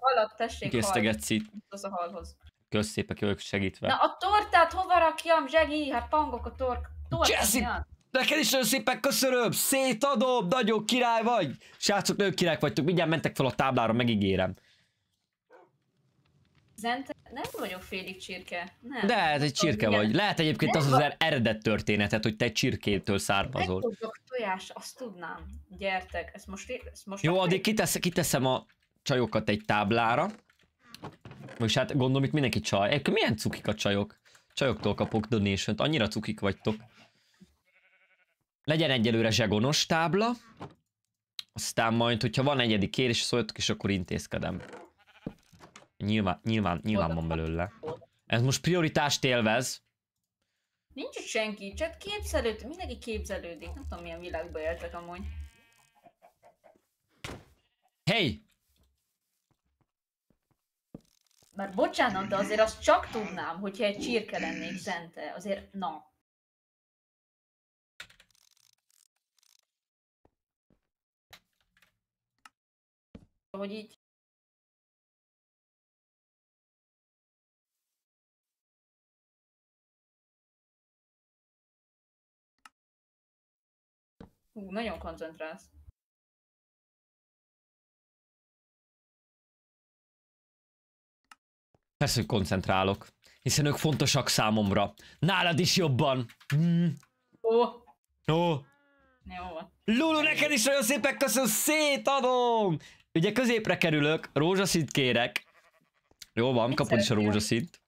Speaker 2: halad, tessék, Késztegetsz itt. Az a halhoz.
Speaker 1: Kösz szépen, kövök segítve. Na
Speaker 2: a tortát hova rakjam, zsegi? Hát pangok a tork. Jesse!
Speaker 1: Neked is nagyon szépen köszönöm, szétadom, nagyon király vagy! Srácok, nagyon királyk vagytok, mindjárt mentek fel a táblára, megígérem.
Speaker 2: Zent nem vagyok félig csirke. Nem. De ez egy csirke vagy. Igen. Lehet egyébként az az eredet
Speaker 1: történetet, hogy te egy csirkétől származol. Nem
Speaker 2: tudok tojás, azt tudnám. Gyertek, ezt most... Ezt most Jó,
Speaker 1: addig kitesz, kiteszem a csajokat egy táblára. Most hát gondolom itt mindenki csaj. Egy, milyen cukik a csajok? Csajoktól kapok donation -t. annyira cukik vagytok. Legyen egyelőre zsegonos tábla. Aztán majd, hogyha van egyedik kérés, szóljatok, és akkor intézkedem. Nyilván, nyilván, nyilván van belőle. Ez most prioritást élvez.
Speaker 2: Nincs itt senki, csak képzelőd, mindenki képzelődik. Nem tudom milyen világba éltek amúgy. Hey! Már bocsánat, de azért azt csak tudnám, hogyha egy csirke lennék zente. Azért, na.
Speaker 3: Hogy így Hú, nagyon koncentrálsz.
Speaker 1: Persze, hogy koncentrálok, hiszen ők fontosak számomra. Nálad is jobban. Mm. Ó. Ó. Jó. Lulu, neked is nagyon szépen köszönöm, szétadom! Ugye középre kerülök, rózsaszint kérek. Jó van, Mit kapod is a rózsaszint.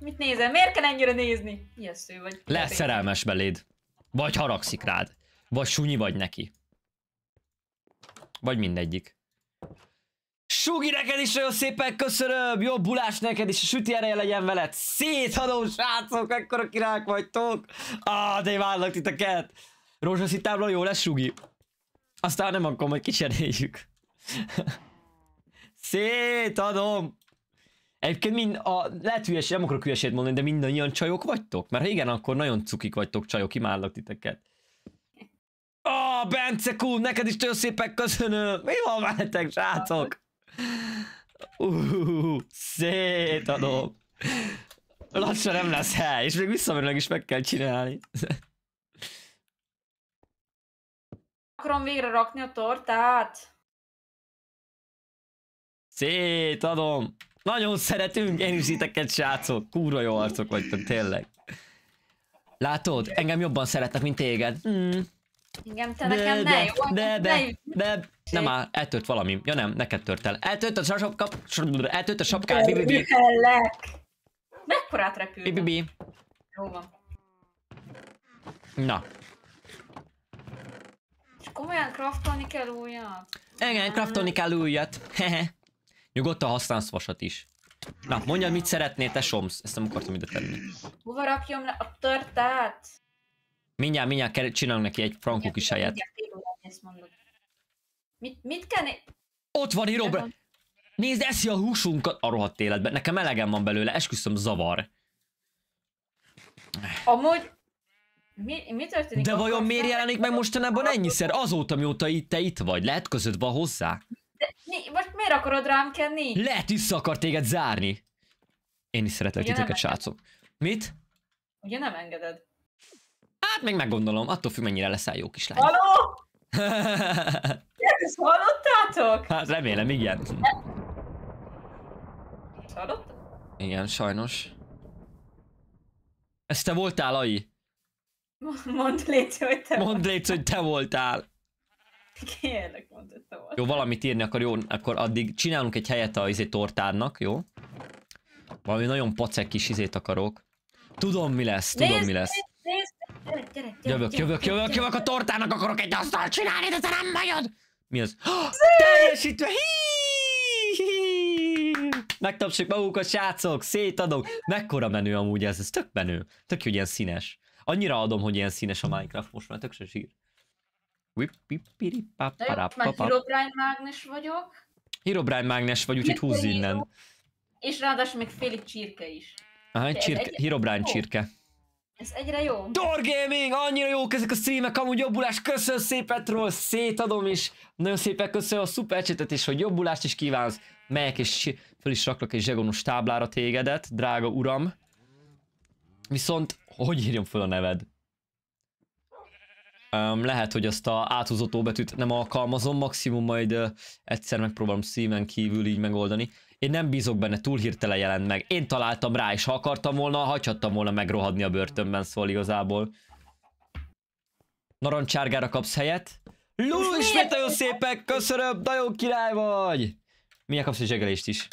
Speaker 2: Mit nézel? Miért kell ennyire nézni? Ijesztő vagy. Lesz
Speaker 1: szerelmes beléd. Vagy haragszik rád. Vagy sunyi vagy neki. Vagy mindegyik. Sugi, neked is nagyon szépen köszönöm! Jó bulás neked is, a süti ereje legyen veled! Széthadó srácok, ekkora kirák vagytok! Á, ah, de imádlak titeket! Rózsaszín tábla jó lesz, Sugi. Aztán nem akkor majd kicseréljük. [laughs] Szétadom! Egyébként mind a, lehet hülyeség, nem akarok hülyeséget mondani, de mindannyian csajok vagytok? Mert ha igen, akkor nagyon cukik vagytok csajok, imádlak titeket. Ó, oh, Bence cool, neked is tőle szépen köszönöm. Mi van veletek, srácok? Uh, szétadom. Lassan nem lesz hely, és még visszamenőleg is meg kell csinálni.
Speaker 2: Akarom végre rakni a tortát.
Speaker 1: Szétadom. Nagyon szeretünk, én is iteket, srácok. Kúra jó arcok vagytok, tényleg. Látod? Engem jobban szeretnek, mint téged.
Speaker 2: Mm. Igen, te nekem de, ne, jó? De, de,
Speaker 1: de, de, nem áll, eltört valami. Ja nem, neked tört el. Eltört a sapka, eltört a sapka, bibi.
Speaker 2: Műhellek. Mekkorát repül? Bibi. Jó van. Na. És komolyan craftolni kell újat?
Speaker 1: Igen, craftolni kell újat. Hehe. Nyugodtan használsz vasat is. Na, mondjad, mit szeretnél, te somsz. Ezt nem akartam ide tenni.
Speaker 2: Hova rakjam le a törtát?
Speaker 1: Mindjárt, mindjárt kell, csinálunk neki egy frankó kis helyet.
Speaker 2: Mit, mit kell
Speaker 1: Ott van Hirobra! Nézd, eszi a húsunkat! A rohadt életben. Nekem elegem van belőle, esküszöm, zavar.
Speaker 2: Amúgy... Mi, mi történik? De vajon miért jelenik
Speaker 1: meg mostanában ennyiszer? Azóta, mióta itt, te itt vagy, lehet között van hozzá?
Speaker 2: De, mi, most miért akarod rám kenni? Lehet
Speaker 1: vissza akar téged zárni. Én is szeretlek Ugye titeket, srácok. Mit?
Speaker 2: Ugye nem engeded?
Speaker 1: Hát még meggondolom, attól függ, mennyire leszel jó kislány.
Speaker 2: Haló? [laughs]
Speaker 3: Ezt hallottátok?
Speaker 1: Hát remélem, igen. Hallottam? Igen, sajnos. Ez te voltál, Ai?
Speaker 2: Mondd légy, hogy
Speaker 1: te Mondd légy, hogy te voltál.
Speaker 2: Kérlek, mondd, hogy
Speaker 1: te voltál. Jó, valamit írni akkor jó, akkor addig csinálunk egy helyet a izé tortárnak, jó? Valami nagyon pacek kis izét akarok. Tudom mi lesz, tudom Nézd, mi lesz
Speaker 3: gyere, gyere, gyere, jövök, jövök, jövök, jövök, a tortának akarok egy asztalt csinálni, de te nem vagyod!
Speaker 1: Mi az? [gasps] Teljesítve! Megtapsik magukat, srácok, szétadok. Mekkora menő amúgy ez, ez tök menő. Tök hogy ilyen színes. Annyira adom, hogy ilyen színes a Minecraft most már, tök se zsír. Herobrine
Speaker 2: mágnes vagyok.
Speaker 1: Herobrine mágnes vagy, úgyhogy húzz innen.
Speaker 2: És ráadásul még félig csirke is. Aha, egy csirke, Herobrine csirke. Ez egyre jó.
Speaker 1: Door Gaming, annyira jók ezek a streamek, amúgy jobbulás, köszönöm szépen, troll, szétadom is. Nagyon szépen köszönöm a szupercsetet is, hogy jobbulást is kívánsz. Melyek és föl is raklak egy zsegonos táblára tégedet, drága uram. Viszont, hogy írjam föl a neved? Um, lehet, hogy azt a áthúzott betűt nem alkalmazom, maximum majd uh, egyszer megpróbálom szímen kívül így megoldani. Én nem bízok benne, túl hirtelen jelent meg. Én találtam rá, és ha akartam volna, hagyhattam volna megrohadni a börtönben, szóval igazából. Narancsárgára kapsz helyet. Lulu ismét nagyon szépek, köszönöm, nagyon király vagy! Milyen kapsz egy zsegelést is?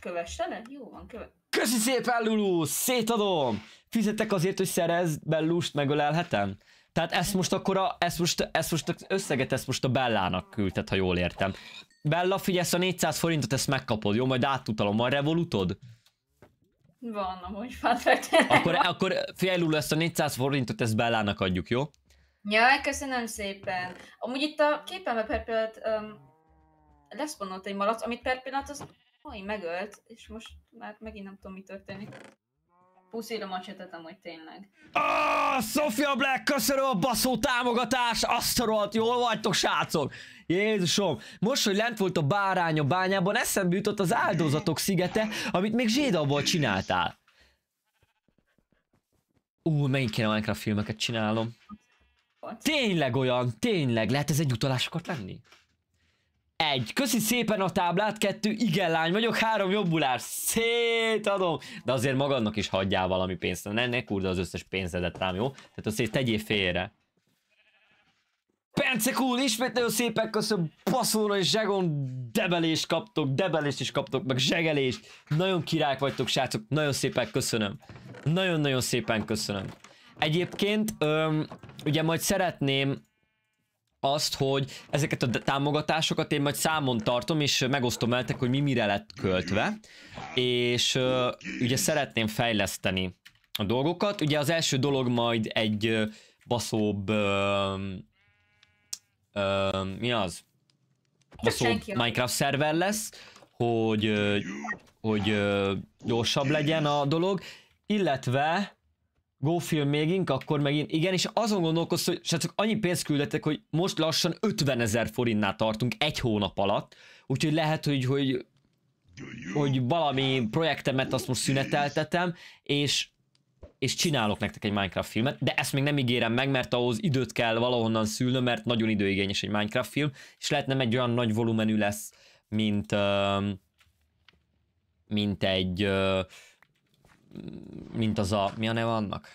Speaker 2: Kövessenek? Jó van, kövess.
Speaker 1: Köszi szépen, Lulu! Szétadom! Fizetek azért, hogy szerezd Bellust, megölelhetem? Tehát ezt most akkor a, ezt most, ezt most összeget, ezt most a Bellának küldted, ha jól értem. Bella, figyelj, a 400 forintot ezt megkapod, jó? Majd átutalom. Majd revolutod?
Speaker 2: Van, amúgy felfektenek.
Speaker 1: Akkor, akkor figyelj, Lulu, ezt a 400 forintot ezt Bellának adjuk, jó?
Speaker 2: Jaj, köszönöm szépen. Amúgy itt a képen per pillanat um, leszponolt egy malac, amit per pillanat az Oj, megölt, és most már megint nem tudom, mi történik. Puszírom a csetet amúgy tényleg.
Speaker 1: Ah, Sofia Black, köszönöm a baszó támogatás, azt jól vagytok, srácok! Jézusom, most, hogy lent volt a bárány a bányában, eszembe jutott az áldozatok szigete, amit még zsédabból csináltál. Ú, megint kéne Minecraft filmeket csinálom. Tényleg olyan, tényleg. Lehet ez egy utalás akart lenni? Egy. Köszi szépen a táblát, kettő. Igen, lány vagyok, három jobbulás. Szétadom. De azért magadnak is hagyjál valami pénzt. Ne, ne kurda az összes pénzedet rám, jó? Tehát azért tegyél félre. Pence cool, ismét nagyon szépek köszönöm, baszóra és zsegon debelést kaptok, debelést is kaptok, meg zsegelést. Nagyon királyk vagytok, srácok, nagyon szépen köszönöm. Nagyon-nagyon szépen köszönöm. Egyébként, öm, ugye majd szeretném azt, hogy ezeket a támogatásokat én majd számon tartom, és megosztom eltek, hogy mi mire lett költve, és ö, ugye szeretném fejleszteni a dolgokat. Ugye az első dolog majd egy baszóbb ö, ö, mi az?
Speaker 2: Baszó Minecraft
Speaker 1: szerver lesz, hogy, ö, hogy ö, gyorsabb legyen a dolog, illetve GoFilm még inkább, akkor megint igen, és azon gondolkoztam, hogy csak annyi pénzt küldetek, hogy most lassan 50 ezer forintnál tartunk egy hónap alatt, úgyhogy lehet, hogy, hogy hogy valami projektemet azt most szüneteltetem, és és csinálok nektek egy Minecraft filmet, de ezt még nem ígérem meg, mert ahhoz időt kell valahonnan szülnöm, mert nagyon időigényes egy Minecraft film, és lehet nem egy olyan nagy volumenű lesz, mint mint egy mint az a, mi a neve annak?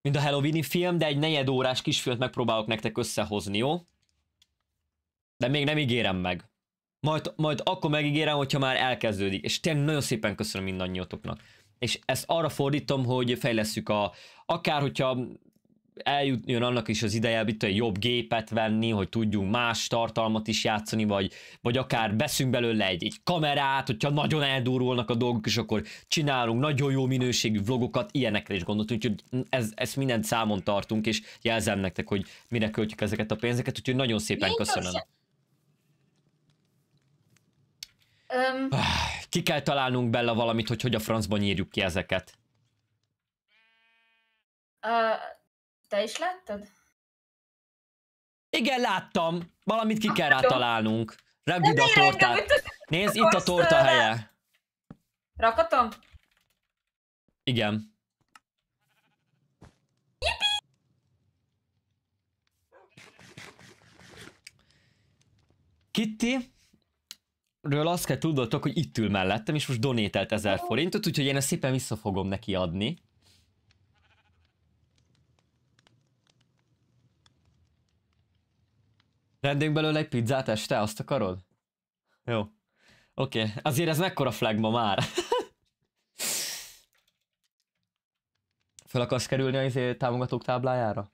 Speaker 1: Mint a halloween film, de egy negyed órás kisfilmet megpróbálok nektek összehozni, jó? De még nem ígérem meg. Majd, majd akkor megígérem, hogyha már elkezdődik. És tényleg nagyon szépen köszönöm mindannyiótoknak. És ezt arra fordítom, hogy fejlesszük a... Akár, hogyha eljön annak is az ideje, hogy egy jobb gépet venni, hogy tudjunk más tartalmat is játszani, vagy, vagy akár veszünk belőle egy, egy kamerát, hogyha nagyon eldurulnak a dolgok, és akkor csinálunk nagyon jó minőségű vlogokat, ilyenekre is gondoltunk, úgyhogy ez, ezt mindent számon tartunk, és jelzem nektek, hogy mire költjük ezeket a pénzeket, úgyhogy nagyon szépen Én köszönöm. köszönöm. Um, ki kell találnunk bele valamit, hogy hogy a francban nyírjuk ki ezeket.
Speaker 2: Uh, te is láttad?
Speaker 1: Igen, láttam. Valamit ki ah, kell rá találnunk. Nem a tortát. Nézd, itt a torta helye. Rakatom? Igen. Kitty? ről azt kell tudnotok, hogy itt ül mellettem, és most donételt 1000 forintot, úgyhogy én ezt szépen vissza fogom neki adni. Rendünk belőle egy pizzát este, azt akarod? Jó. Oké, okay. azért ez mekkora flagma már? [laughs] Föl akarsz kerülni a izé támogatók táblájára?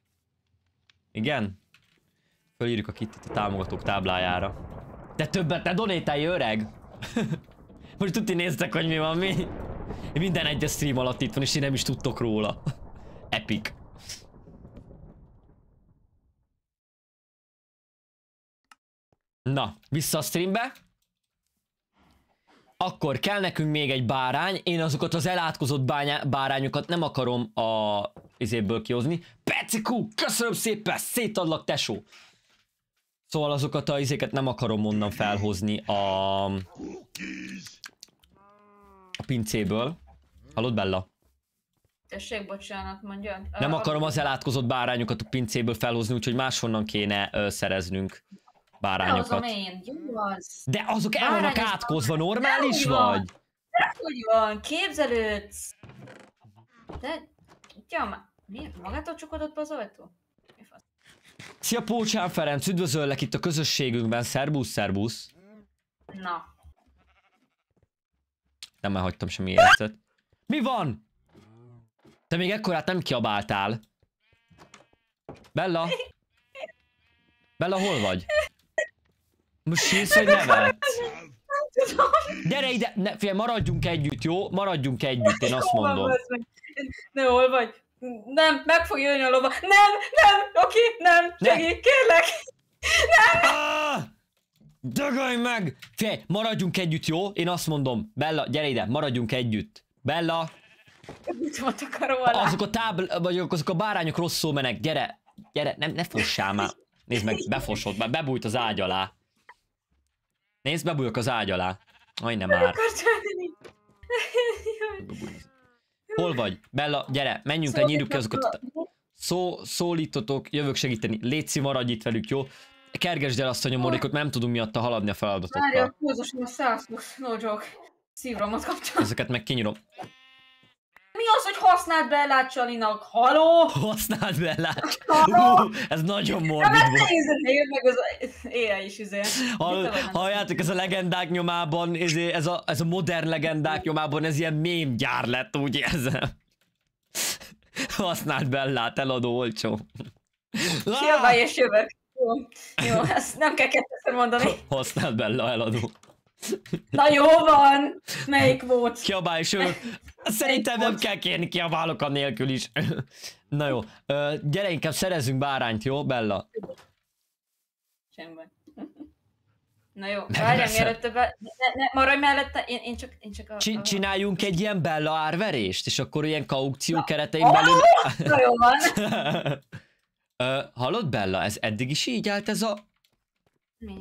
Speaker 1: Igen? Fölírjuk a kittit a támogatók táblájára. Te többet ne donétálj, öreg! [laughs] Most tudni néztek, hogy mi van, mi? Minden egyes stream alatt itt van, és én nem is tudtok róla. [laughs] Epic. Na, vissza a streambe. Akkor kell nekünk még egy bárány. Én azokat az elátkozott bánya, bárányokat nem akarom a izéből kihozni. Peciku, köszönöm szépen, szétadlak tesó. Szóval azokat a izéket nem akarom mondan felhozni a... a pincéből. Hallod, Bella?
Speaker 2: Tessék, bocsánat, mondja. Nem akarom az
Speaker 1: elátkozott bárányokat a pincéből felhozni, úgyhogy máshonnan kéne ö, szereznünk bárányokat.
Speaker 2: az. De azok el vannak átkozva,
Speaker 1: normális De vagy?
Speaker 2: De úgy van, képzelődsz. De, ja, miért magától csukodott be az ajtó?
Speaker 1: Szia Pócsán Ferenc, üdvözöllek itt a közösségünkben, szerbusz, szerbusz. Na. Nem elhagytam semmi életet. Mi van? Te még ekkorát nem kiabáltál. Bella? Bella, hol vagy? Most sírsz, hogy nevetsz? Gyere ide, ne, fél, maradjunk együtt, jó? Maradjunk együtt, én azt mondom.
Speaker 2: Ne, hol vagy? nem, meg fog jönni a lova. Nem, nem, oké, nem,
Speaker 1: ne. kérlek. Nem. Dögölj meg! Fé, maradjunk együtt, jó? Én azt mondom, Bella, gyere ide, maradjunk együtt. Bella, Mit Azok a tábl, vagy azok a bárányok rosszul menek, gyere, gyere, nem, ne fossál már. Nézd meg, befosod, már bebújt az ágy alá. Nézd, bebújok az ágy alá. Aj, nem már. [laughs] Hol vagy? Bella, gyere, menjünk le, szóval nyírjuk ki azokat. Szó, szólítotok, jövök segíteni. Léci, maradj itt velük, jó? Kergesd el azt a nyomorékot, nem tudunk miatta haladni a feladatokkal. Várjál,
Speaker 2: húzosom a százos, no joke. Szívromat kaptam.
Speaker 1: Ezeket meg kinyírom
Speaker 2: mi az, hogy használt Bellát Csalinak? Haló?
Speaker 1: Használt Bellát Haló? Uh, ez nagyon morbid Na, hát volt.
Speaker 2: Nézd, meg az éjjel is izé. Hall,
Speaker 1: halljátok, ez a legendák nyomában, izé, ez, a, ez a modern legendák nyomában, ez ilyen gyár lett, úgy érzem. Használt Bellát, eladó olcsó.
Speaker 2: Szilva és jövök. jó, ezt nem kell kettőször mondani.
Speaker 1: Használt Bella eladó. Na jó van, melyik volt? Kiabál, sőt. Szerintem nem kell kérni, kiabálok a nélkül is. [laughs] Na jó, gyere inkább szerezzünk bárányt, jó, Bella?
Speaker 2: Semmi. Na jó, várjál, mielőtt be... Ne, ne, maradj mellette, én, én, csak, én csak a... Csi,
Speaker 1: csináljunk egy ilyen Bella árverést, és akkor ilyen kaukció Na. keretein ah, belül... [laughs] Na jó van. [laughs] Ö, hallod, Bella, ez eddig is így állt ez a...
Speaker 2: Mi?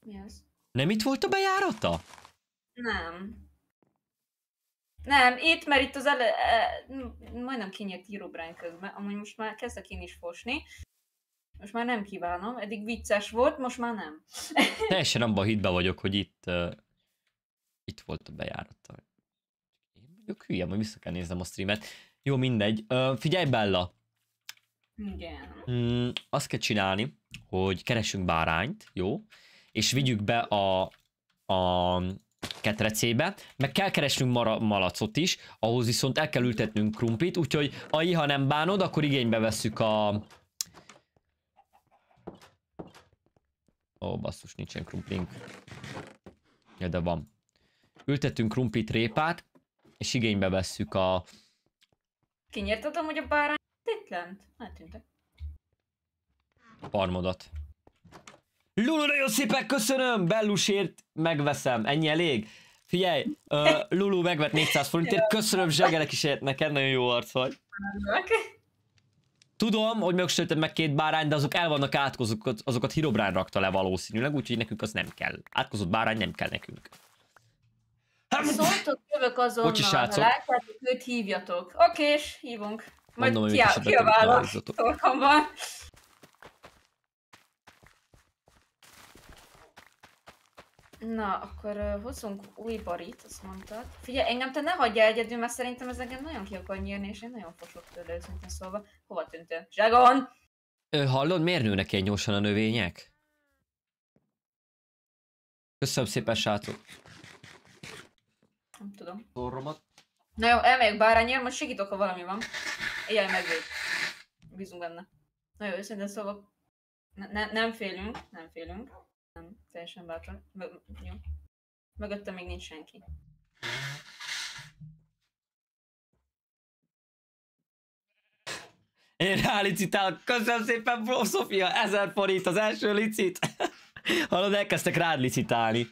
Speaker 2: Mi az?
Speaker 1: Nem itt volt a bejárata?
Speaker 2: Nem. Nem, itt, mert itt az ele... Eh, majdnem kinyílt íróbrán közben, amúgy most már kezdek én is fosni. Most már nem kívánom, eddig vicces volt, most már nem. [laughs]
Speaker 1: Teljesen abban hitbe vagyok, hogy itt, uh, itt volt a bejárata. Én vagyok hülye, majd vissza kell néznem a streamet. Jó, mindegy. Uh, figyelj, Bella!
Speaker 2: Igen.
Speaker 1: Mm, azt kell csinálni, hogy keresünk bárányt, jó? és vigyük be a, a ketrecébe, meg kell keresnünk mara, malacot is, ahhoz viszont el kell ültetnünk krumplit, úgyhogy ai, ha nem bánod, akkor igénybe veszük a... Ó, basszus, nincsen krumplink. Ja, de van. Ültetünk krumplit répát, és igénybe vesszük a...
Speaker 2: Kinyertetem, hogy a bárány tétlent? Eltűntek.
Speaker 1: Parmodat. Lulu, nagyon szépen köszönöm! Bellusért megveszem. Ennyi elég? Figyelj, uh, Lulu megvet 400 forintért. Köszönöm zsegelek is ért neked, nagyon jó arc vagy. Tudom, hogy megsütöttem meg két bárány, de azok el vannak átkozók, azokat Hirobrán rakta le valószínűleg, úgyhogy nekünk az nem kell. Átkozott bárány nem kell nekünk.
Speaker 2: Hát szóltok, jövök azonnal, Bocsi, ha látjátok, őt hívjatok. Oké, és hívunk.
Speaker 1: Majd kiáll, a,
Speaker 2: a, van. Na, akkor hozzunk új barit, azt mondtad. Figyelj, engem te ne hagyja egyedül, mert szerintem ez engem nagyon ki akar nyírni, és én nagyon fosok tőle őszintén szólva. Hova tűntél? ő? Zságon!
Speaker 1: hallod, miért nőnek ilyen gyorsan a növények? Köszönöm szépen, sátok. Nem tudom. Orromat.
Speaker 2: Na jó, elmegyek bárányért, most segítok, ha valami van. Éjjel megvéd. Bízunk benne. Na jó, őszintén szóval ne, ne, nem félünk, nem félünk nem teljesen bátran. Mög- jó. Mögöttem még nincs senki.
Speaker 3: Én rálicitálok.
Speaker 1: Köszönöm szépen, Bro Sofia, 1000 forint az első licit. [laughs] Hallod, elkezdtek rád licitálni.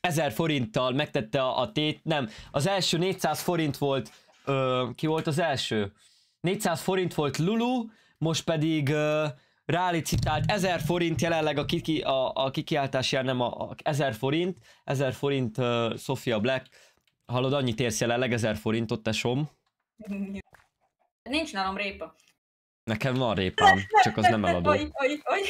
Speaker 1: 1000 forinttal megtette a, a tét, nem, az első 400 forint volt, ö, ki volt az első? 400 forint volt Lulu, most pedig ö, rálicitált 1000 forint jelenleg a, kiki, a, a kikiáltás jár nem a, a 1000 forint, 1000 forint uh, Sofia Black, hallod, annyit érsz jelenleg 1000 forintot, tesom.
Speaker 2: Nincs nálam répa.
Speaker 1: Nekem van répám, csak az nem eladó. Oly, oly, oly,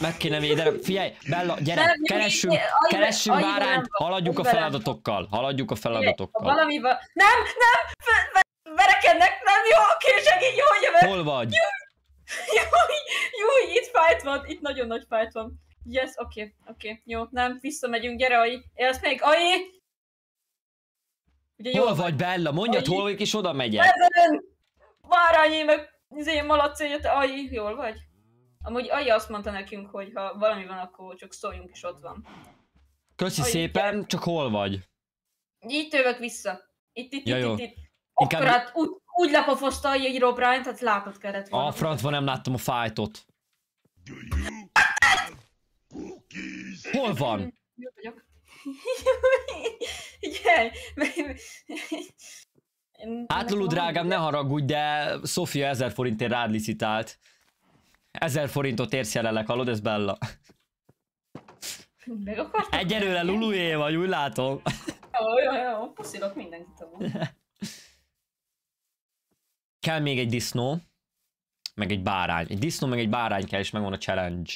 Speaker 1: meg kéne védenem. Figyelj, Bella, gyere,
Speaker 2: keressünk, keressünk bárányt, haladjuk a feladatokkal,
Speaker 1: haladjuk a feladatokkal. Valami
Speaker 2: van. Nem, nem, verekednek, nem jó, oké, segíts, jó, jövök. Hol vagy? Jó, jó, itt fájt van, itt nagyon nagy fájt van. Yes, oké, okay, oké, okay, jó, nem, visszamegyünk, gyere, Ai, élsz még, Ai! Ugye hol jó, vagy,
Speaker 1: Bella? Mondjad, hol vagyok, és oda megyek.
Speaker 2: Ezen! Bárányi, meg én izé, malac egyet, Ai, jól vagy? Amúgy Ai azt mondta nekünk, hogy ha valami van, akkor csak szóljunk, és ott van.
Speaker 1: Köszi Ai, szépen, gyere. csak hol vagy?
Speaker 2: Itt tövök vissza. Itt, itt, ja, itt, itt, itt. Inkább... hát úgy, úgy lepofoszta a író Brian, tehát látod kellett volna. A
Speaker 1: francban nem láttam a fájtot. Hol van? Jó
Speaker 2: vagyok. Igen, Hát Lulu, drágám,
Speaker 1: ne haragudj, de Sofia 1000 forintért rád licitált. 1000 forintot érsz jelenleg, hallod, ez Bella. Meg akartam. Egyelőre Lulué vagy, úgy látom.
Speaker 2: Jó, jó, jó, puszilok mindenkit. [laughs]
Speaker 1: kell még egy disznó, meg egy bárány. Egy disznó, meg egy bárány kell, és megvan a challenge.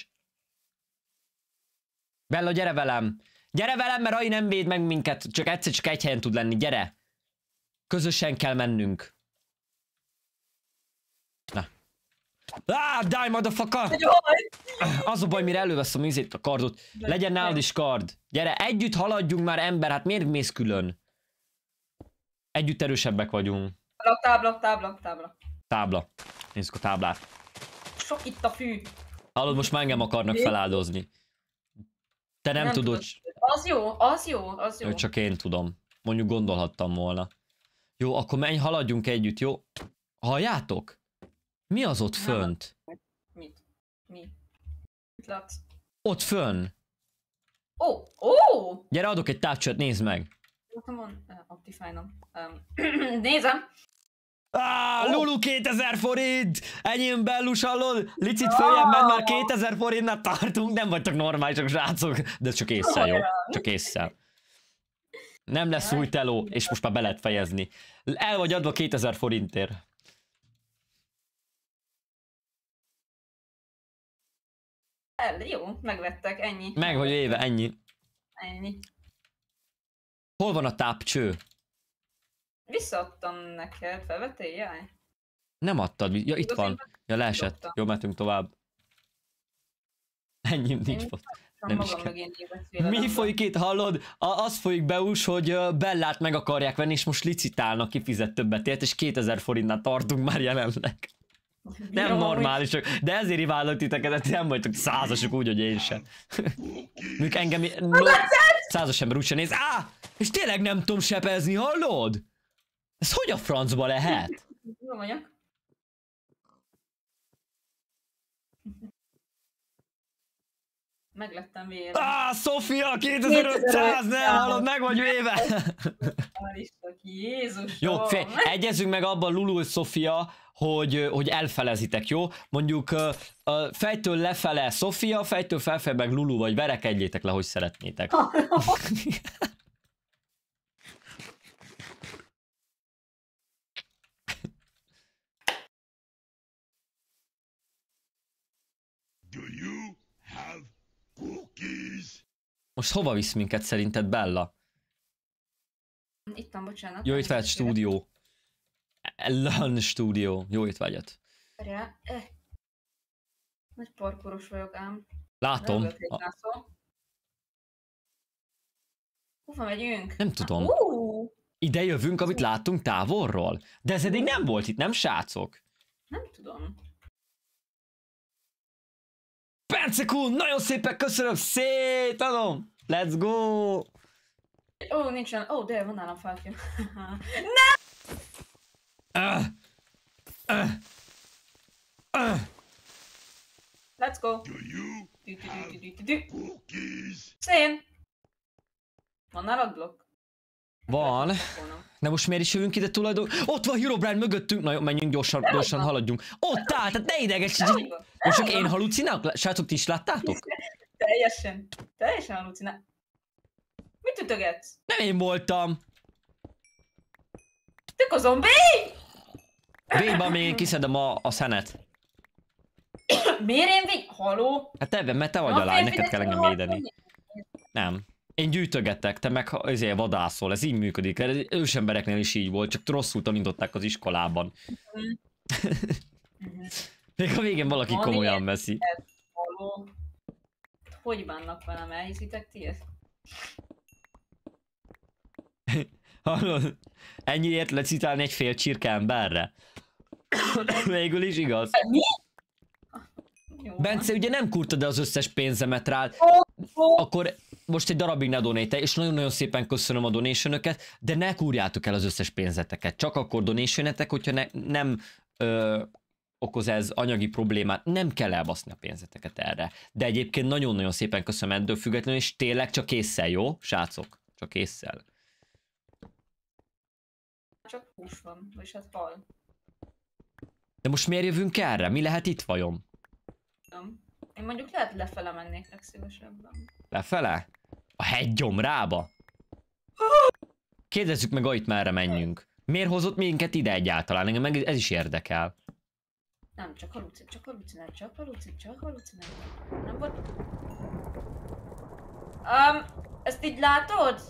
Speaker 1: Bella, gyere velem! Gyere velem, mert Ai nem véd meg minket, csak egyszer csak egy helyen tud lenni, gyere! Közösen kell mennünk. Na. Ah, die, motherfucker! Az a baj, mire előveszem ízét a kardot. Legyen nálad is kard. Gyere, együtt haladjunk már ember, hát miért mész külön? Együtt erősebbek vagyunk
Speaker 2: tábla tábla, tábla, tábla.
Speaker 1: Tábla. Nézzük a táblát.
Speaker 2: Sok itt a fű.
Speaker 1: Hallod, most már engem akarnak Mi? feláldozni. Te nem, nem tudod. tudod.
Speaker 2: Az jó, az jó, az jó. Ő csak
Speaker 1: én tudom. Mondjuk gondolhattam volna. Jó, akkor menj, haladjunk együtt, jó? Halljátok? Mi az ott fönt?
Speaker 2: Mit? Mi? Mit látsz?
Speaker 1: Ott fönn.
Speaker 2: Ó, ó!
Speaker 1: Gyere, adok egy tápcsőt, nézd meg.
Speaker 2: Mondtam, on, uh, Um,
Speaker 1: nézem. Á, ah, Lulu 2000 forint! Enyém bellus, hallod? Licit följebb mert már 2000 forintnál tartunk, nem vagytok normálisak, srácok. De csak észre, jó? Csak észre. Nem lesz új teló, és most már be lehet fejezni. El vagy adva 2000 forintért.
Speaker 2: El, jó, megvettek, ennyi. Meg vagy
Speaker 1: éve, ennyi. Ennyi. Hol van a tápcső?
Speaker 2: Visszaadtam neked, felvettél, jaj?
Speaker 1: Nem adtad, ja itt van, ja leesett, jó, mentünk tovább. Ennyi nincs volt. Nem is
Speaker 2: kell. Mi folyik
Speaker 1: itt, hallod? A, az folyik be úgy, hogy Bellát meg akarják venni, és most licitálnak, fizet többet ért, és 2000 forintnál tartunk már jelenleg. Nem Jó, normálisok, de ezért riválok titeket, nem vagytok százasok úgy, hogy én sem. Mondjuk engem... No, százas ember sem néz. Á! És tényleg nem tudom sepezni, hallod? Ez hogy a francba lehet?
Speaker 2: Jó vagyok. Meglettem véve. Ah,
Speaker 1: Sofia, 2500, ne hallod, meg vagy véve.
Speaker 2: Jézus. Jó, fél, egyezünk
Speaker 1: meg abban Lulu és Sofia, hogy, hogy elfelezitek, jó? Mondjuk uh, fejtől lefele Sofia, fejtől felfele meg Lulu, vagy verekedjétek le, hogy szeretnétek. [laughs] [laughs] have cookies. Most hova visz minket szerinted Bella?
Speaker 2: Itt van, bocsánat. Jó
Speaker 1: étvágyat, stúdió. Ellen stúdió. Jó étvágyat.
Speaker 2: Várjál. Nagy parkoros vagyok ám. Látom. Hova megyünk? Nem tudom. Uh.
Speaker 1: Ide jövünk, amit láttunk távolról? De ez eddig nem volt itt, nem srácok? Nem tudom. Percekú, nagyon szépen köszönöm, szétadom! Let's go! Ó,
Speaker 2: oh, nincsen, ó, oh, de van nálam falkja. ne!
Speaker 1: Uh, uh,
Speaker 2: uh. Let's go! Do you do, do, do, do, do, do. cookies? Szén! Van nálad blokk?
Speaker 1: Van. Na most miért is jövünk ide tulajdon? Ott van Herobrine mögöttünk! Na jó, menjünk gyorsan, gyorsan haladjunk. Ott áll, tehát ne ideges. Most csak én halucinálok? Srácok, ti is láttátok?
Speaker 2: [laughs] Teljesen. Teljesen halucinál. Mit ütögetsz?
Speaker 1: Nem én voltam. Tök a zombi! Réban még én kiszedem a, a szenet.
Speaker 2: [coughs] miért én vég... Haló?
Speaker 1: Hát ebben, mert te vagy Na, a lány, neked kell engem védeni. Nem én gyűjtögetek, te meg ezért vadászol, ez így működik. Ez ősembereknél is így volt, csak rosszul tanították az iskolában. Mhm. Még a végén valaki Van komolyan veszi.
Speaker 2: Hogy bánnak velem, elhiszitek ti ezt?
Speaker 1: [laughs] Hallod? Ennyiért lecitálni egy fél csirke emberre? [coughs] Végül is igaz. Mi? Bence, ugye nem kurtad az összes pénzemet rá, akkor most egy darabig ne donate és nagyon-nagyon szépen köszönöm a donation de ne kúrjátok el az összes pénzeteket. Csak akkor donation hogyha ne, nem ö, okoz ez anyagi problémát, nem kell elbaszni a pénzeteket erre. De egyébként nagyon-nagyon szépen köszönöm ettől függetlenül, és tényleg csak észsel, jó? Srácok, csak észsel.
Speaker 2: Csak hús van, és hát fal.
Speaker 1: De most miért jövünk erre? Mi lehet itt vajon?
Speaker 2: Nem. Én mondjuk lehet lefele mennék legszívesebben.
Speaker 1: Lefele? A hegygyomrába? Kérdezzük meg, itt merre menjünk. Miért hozott minket ide egyáltalán? Engem meg ez is érdekel.
Speaker 2: Nem, csak halucin, csak halucinál, csak halucin, csak halucinál. Nem volt... Um, ezt így látod?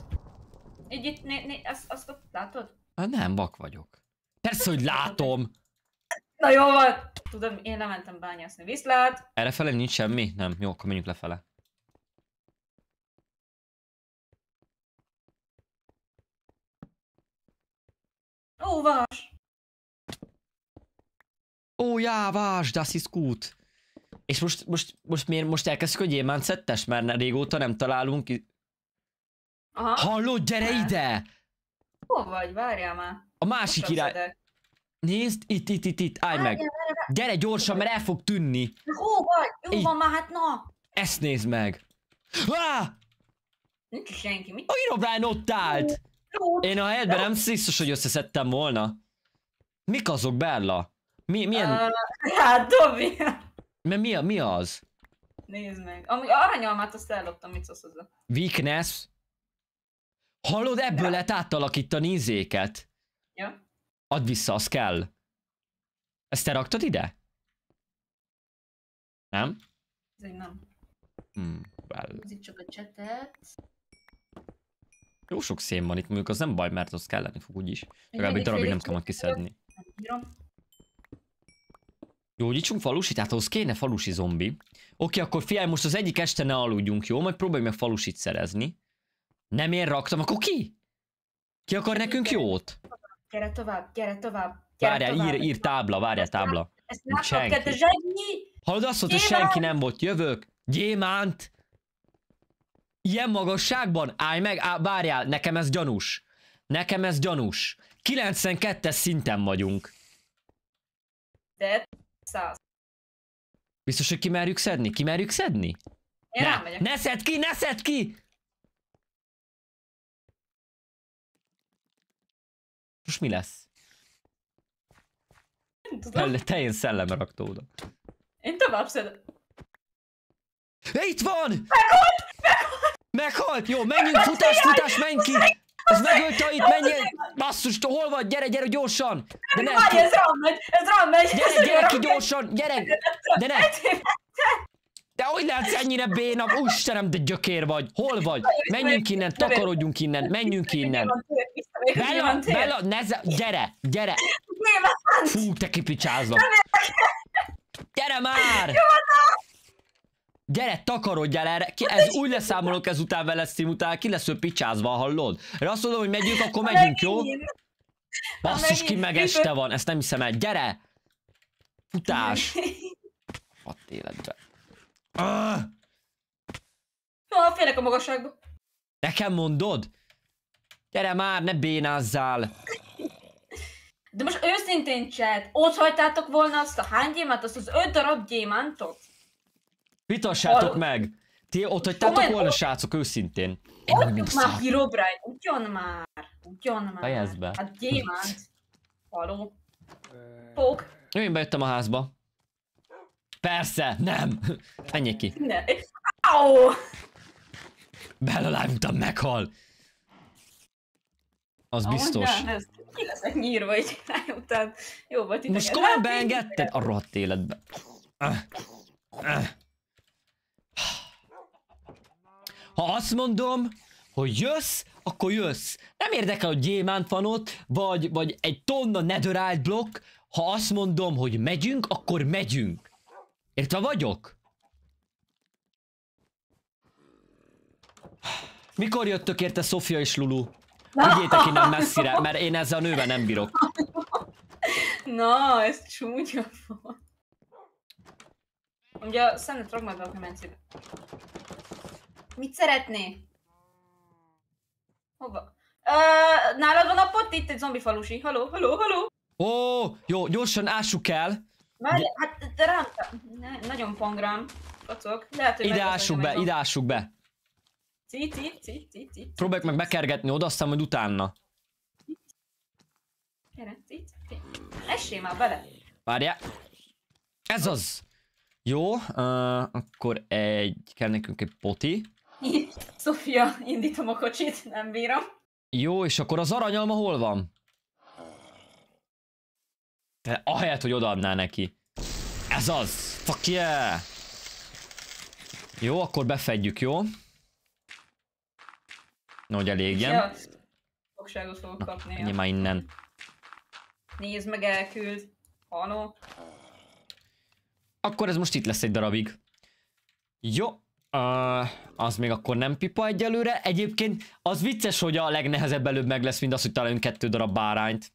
Speaker 2: Így itt, né, né, ezt, azt ott látod?
Speaker 1: Hát nem, vak vagyok. Persze, hogy látom!
Speaker 2: Na jó van! Tudom, én mentem bányászni. Viszlát!
Speaker 1: Errefele nincs semmi? Nem, jó, akkor menjünk lefele.
Speaker 3: Oh, was?
Speaker 1: Ó, jávás, das ist gut. És most, most, most miért, most elkezdjük a gyémánt szettes, mert régóta nem találunk ki... Aha. Hallod, gyere ne. ide!
Speaker 2: Hol vagy? Várjál már. A
Speaker 1: másik most irány... Szedek. Nézd, itt, itt, itt, itt, állj meg. Gyere gyorsan, mert el fog tűnni.
Speaker 2: Hol vagy? Jó itt. van már, hát na.
Speaker 1: Ezt nézd meg. Ah!
Speaker 2: Nincs senki, mit?
Speaker 1: A irobrán ott állt. Én a helyedben nem biztos, hogy összeszedtem volna. Mik azok, Bella? Mi, milyen... Uh, hát, Tobi. Mert mi, mi az?
Speaker 2: Nézd meg. Ami aranyalmát azt elloptam, mit szólsz hozzá?
Speaker 1: Weakness? Hallod, ebből ja. lehet átalakítani ízéket? Ja. Add vissza, az kell. Ezt te raktad ide? Nem? Ez egy nem. Hmm, well. Ez
Speaker 2: itt csak a csetet.
Speaker 1: Jó sok szén van itt, mondjuk az nem baj, mert az kell lenni fog úgyis. Legalább egy darabig nem kell majd kiszedni. Jó, nyitsunk falusi, tehát ahhoz kéne falusi zombi. Oké, akkor figyelj, most az egyik este ne aludjunk, jó? Majd próbálj meg falusit szerezni. Nem én raktam, akkor ki? Ki akar nekünk gyere, jót?
Speaker 2: Gyere tovább, gyere tovább.
Speaker 1: Gyere várjál, tovább. ír, ír tábla, várjál tábla. Ezt látok, senki. Hallod azt mondta, senki nem volt, jövök. Gyémánt! Ilyen magasságban? Állj meg, á, várjál, nekem ez gyanús. Nekem ez gyanús. 92-es szinten vagyunk.
Speaker 2: De 100.
Speaker 1: Biztos, hogy kimerjük szedni? Kimerjük szedni? Én ne, ne
Speaker 2: szed ki, ne szed ki!
Speaker 3: Most mi lesz? Nem tudom. Te,
Speaker 1: Teljesen szellemre raktódom.
Speaker 2: Én tovább szedem.
Speaker 1: De itt van! Meghalt! Meghalt! Meghalt! Jó, menjünk, futás, futás, menj ki! Ez megölte itt, menjél! Basszus, te hol vagy? Gyere, gyere gyorsan! De ne! Várj, ez rám megy, ez rám megy! Gyere, gyere ki gyorsan, gyere! De ne! De hogy lehetsz ennyire béna? Istenem, de gyökér vagy! Hol vagy? Menjünk innen, takarodjunk innen, menjünk innen!
Speaker 3: Bella, Bella,
Speaker 1: ne ze... Gyere, gyere! Fú, te kipicsázlak!
Speaker 3: Gyere már! Jó,
Speaker 1: Gyere, takarodjál erre! Ki, hát ez úgy leszámolok ezután vele stream után, ki lesz ő picsázva, hallod? Én azt mondom, hogy megyünk, akkor hát megyünk, jó? Basszus, ki hát meg este van, ezt nem hiszem el. Gyere! Futás! Hat életben. Ah!
Speaker 2: Ah, félek a magasságba.
Speaker 1: Nekem mondod? Gyere már, ne bénázzál!
Speaker 2: De most őszintén chat, ott hagytátok volna azt a hány gyémát, azt az öt darab gyémántot?
Speaker 1: Vitassátok Hol... meg! Ti ott hagytátok volna, srácok, őszintén. ott meg már Herobrine,
Speaker 2: ugyan már, ugyan már. Fejezd be. Hát gyémánt. Való! Pók.
Speaker 1: Jó, én bejöttem a házba. Persze, nem. [laughs] Menjék ki.
Speaker 2: Ne. Au!
Speaker 1: Bellalá utam meghal. Az ah, biztos. Ne,
Speaker 2: ez, ki leszek nyírva egy után. Jó volt itt. Most komolyan hát, beengedted?
Speaker 1: A rohadt életbe. Ah. Ah. Ha azt mondom, hogy jössz, akkor jössz. Nem érdekel, hogy gyémánt van ott, vagy, vagy egy tonna netherite blokk. Ha azt mondom, hogy megyünk, akkor megyünk. Értve vagyok? Mikor jöttök érte Sofia és Lulu? Vigyétek innen messzire, mert én ezzel a nővel nem bírok.
Speaker 2: Na, ez csúnya volt. Ugye a szemet rakd meg a Mit szeretné? Hova? Ö, nálad van a pot? itt egy zombi falusi. Haló, haló, haló.
Speaker 1: Ó, jó, gyorsan ássuk el. Várj,
Speaker 2: hát de rám, ne, nagyon pongram. Kocok. lehet, hogy Ide ássuk be,
Speaker 1: ide ássuk be.
Speaker 2: Ci, ci, ci, ci, ci.
Speaker 1: Próbálj meg bekergetni oda, aztán majd utána.
Speaker 2: Essé már bele.
Speaker 1: Várjál. Ez az. Jó, uh, akkor egy, kell nekünk egy poti.
Speaker 2: Sofia, indítom a kocsit, nem bírom.
Speaker 1: Jó, és akkor az aranyalma hol van? Te ahelyett, hogy odaadnál neki. Ez az! Fuck yeah! Jó, akkor befedjük, jó? Na, hogy elégjen.
Speaker 2: fogságot fogok kapni. Ennyi már innen. Nézd meg, elküld. Hanó.
Speaker 1: Akkor ez most itt lesz egy darabig. Jó, az még akkor nem pipa egyelőre. Egyébként az vicces, hogy a legnehezebb előbb meg lesz, mint az, hogy találjunk kettő darab bárányt.